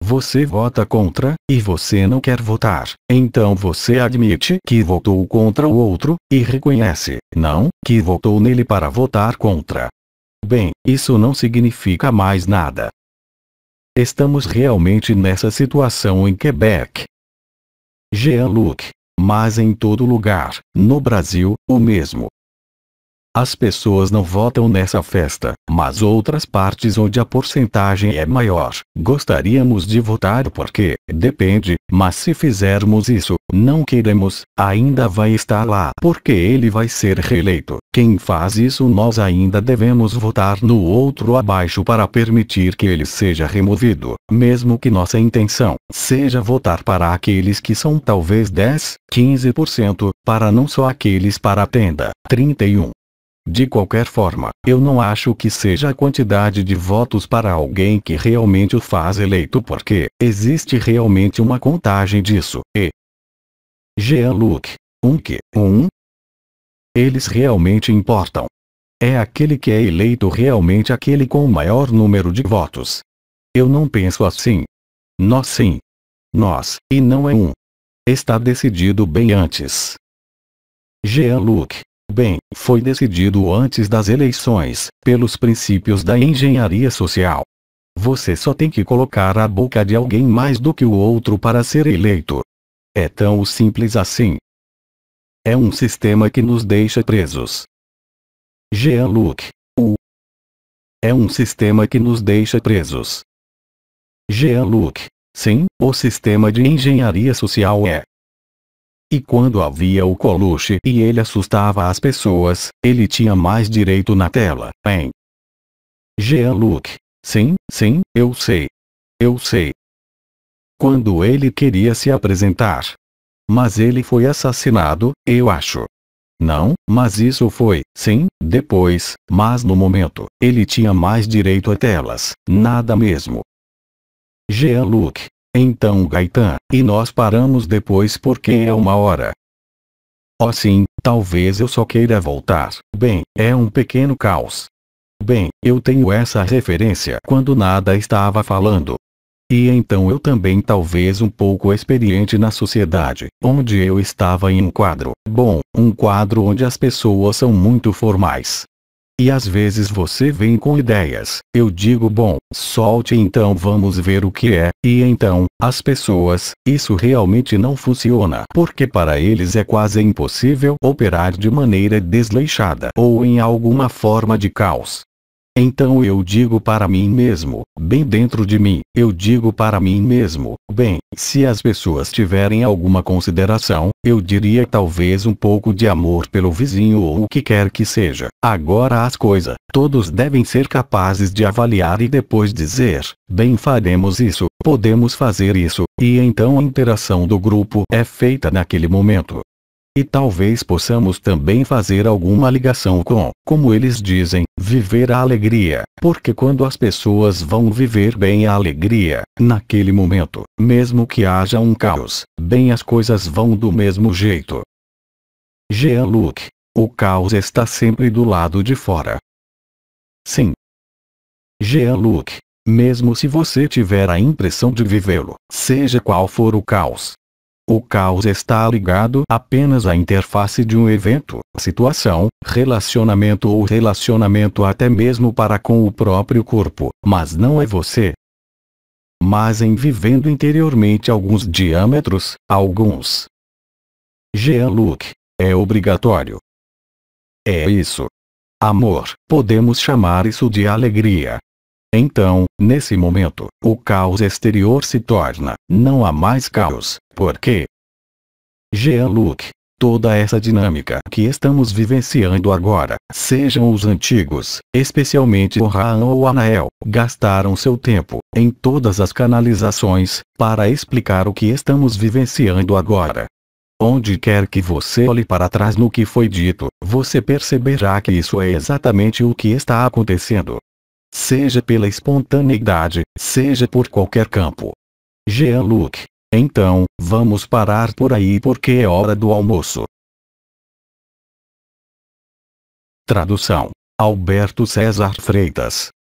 Você vota contra, e você não quer votar, então você admite que votou contra o outro, e reconhece, não, que votou nele para votar contra. Bem, isso não significa mais nada. Estamos realmente nessa situação em Quebec. Jean-Luc, mas em todo lugar, no Brasil, o mesmo as pessoas não votam nessa festa, mas outras partes onde a porcentagem é maior, gostaríamos de votar porque, depende, mas se fizermos isso, não queremos, ainda vai estar lá porque ele vai ser reeleito. Quem faz isso nós ainda devemos votar no outro abaixo para permitir que ele seja removido, mesmo que nossa intenção seja votar para aqueles que são talvez 10, 15%, para não só aqueles para a tenda, 31 de qualquer forma, eu não acho que seja a quantidade de votos para alguém que realmente o faz eleito porque existe realmente uma contagem disso, e. Jean-Luc. Um que, um. Eles realmente importam. É aquele que é eleito realmente aquele com o maior número de votos. Eu não penso assim. Nós sim. Nós, e não é um. Está decidido bem antes. Jean-Luc, Bem, foi decidido antes das eleições, pelos princípios da engenharia social. Você só tem que colocar a boca de alguém mais do que o outro para ser eleito. É tão simples assim. É um sistema que nos deixa presos. Jean-Luc. U. É um sistema que nos deixa presos. Jean-Luc. Sim, o sistema de engenharia social é. E quando havia o coluche e ele assustava as pessoas, ele tinha mais direito na tela, hein? Jean-Luc. Sim, sim, eu sei. Eu sei. Quando ele queria se apresentar. Mas ele foi assassinado, eu acho. Não, mas isso foi, sim, depois, mas no momento, ele tinha mais direito a telas, nada mesmo. Jean-Luc, então Gaetan, e nós paramos depois porque é uma hora. Oh sim, talvez eu só queira voltar. Bem, é um pequeno caos. Bem, eu tenho essa referência quando nada estava falando. E então eu também talvez um pouco experiente na sociedade, onde eu estava em um quadro, bom, um quadro onde as pessoas são muito formais, e às vezes você vem com ideias, eu digo bom, solte então vamos ver o que é, e então, as pessoas, isso realmente não funciona porque para eles é quase impossível operar de maneira desleixada ou em alguma forma de caos. Então eu digo para mim mesmo, bem dentro de mim, eu digo para mim mesmo, bem, se as pessoas tiverem alguma consideração, eu diria talvez um pouco de amor pelo vizinho ou o que quer que seja. Agora as coisas, todos devem ser capazes de avaliar e depois dizer, bem faremos isso, podemos fazer isso, e então a interação do grupo é feita naquele momento. E talvez possamos também fazer alguma ligação com, como eles dizem, viver a alegria, porque quando as pessoas vão viver bem a alegria, naquele momento, mesmo que haja um caos, bem as coisas vão do mesmo jeito. Jean-Luc, o caos está sempre do lado de fora. Sim. Jean-Luc, mesmo se você tiver a impressão de vivê-lo, seja qual for o caos, o caos está ligado apenas à interface de um evento, situação, relacionamento ou relacionamento até mesmo para com o próprio corpo, mas não é você. Mas em vivendo interiormente alguns diâmetros, alguns. Jean-Luc. É obrigatório. É isso. Amor, podemos chamar isso de alegria, então, nesse momento, o caos exterior se torna, não há mais caos, porque Jean-Luc, toda essa dinâmica que estamos vivenciando agora, sejam os antigos, especialmente o Raan ou Anael, gastaram seu tempo, em todas as canalizações, para explicar o que estamos vivenciando agora. Onde quer que você olhe para trás no que foi dito, você perceberá que isso é exatamente o que está acontecendo seja pela espontaneidade, seja por qualquer campo. Jean-Luc, então, vamos parar por aí porque é hora do almoço. Tradução: Alberto César Freitas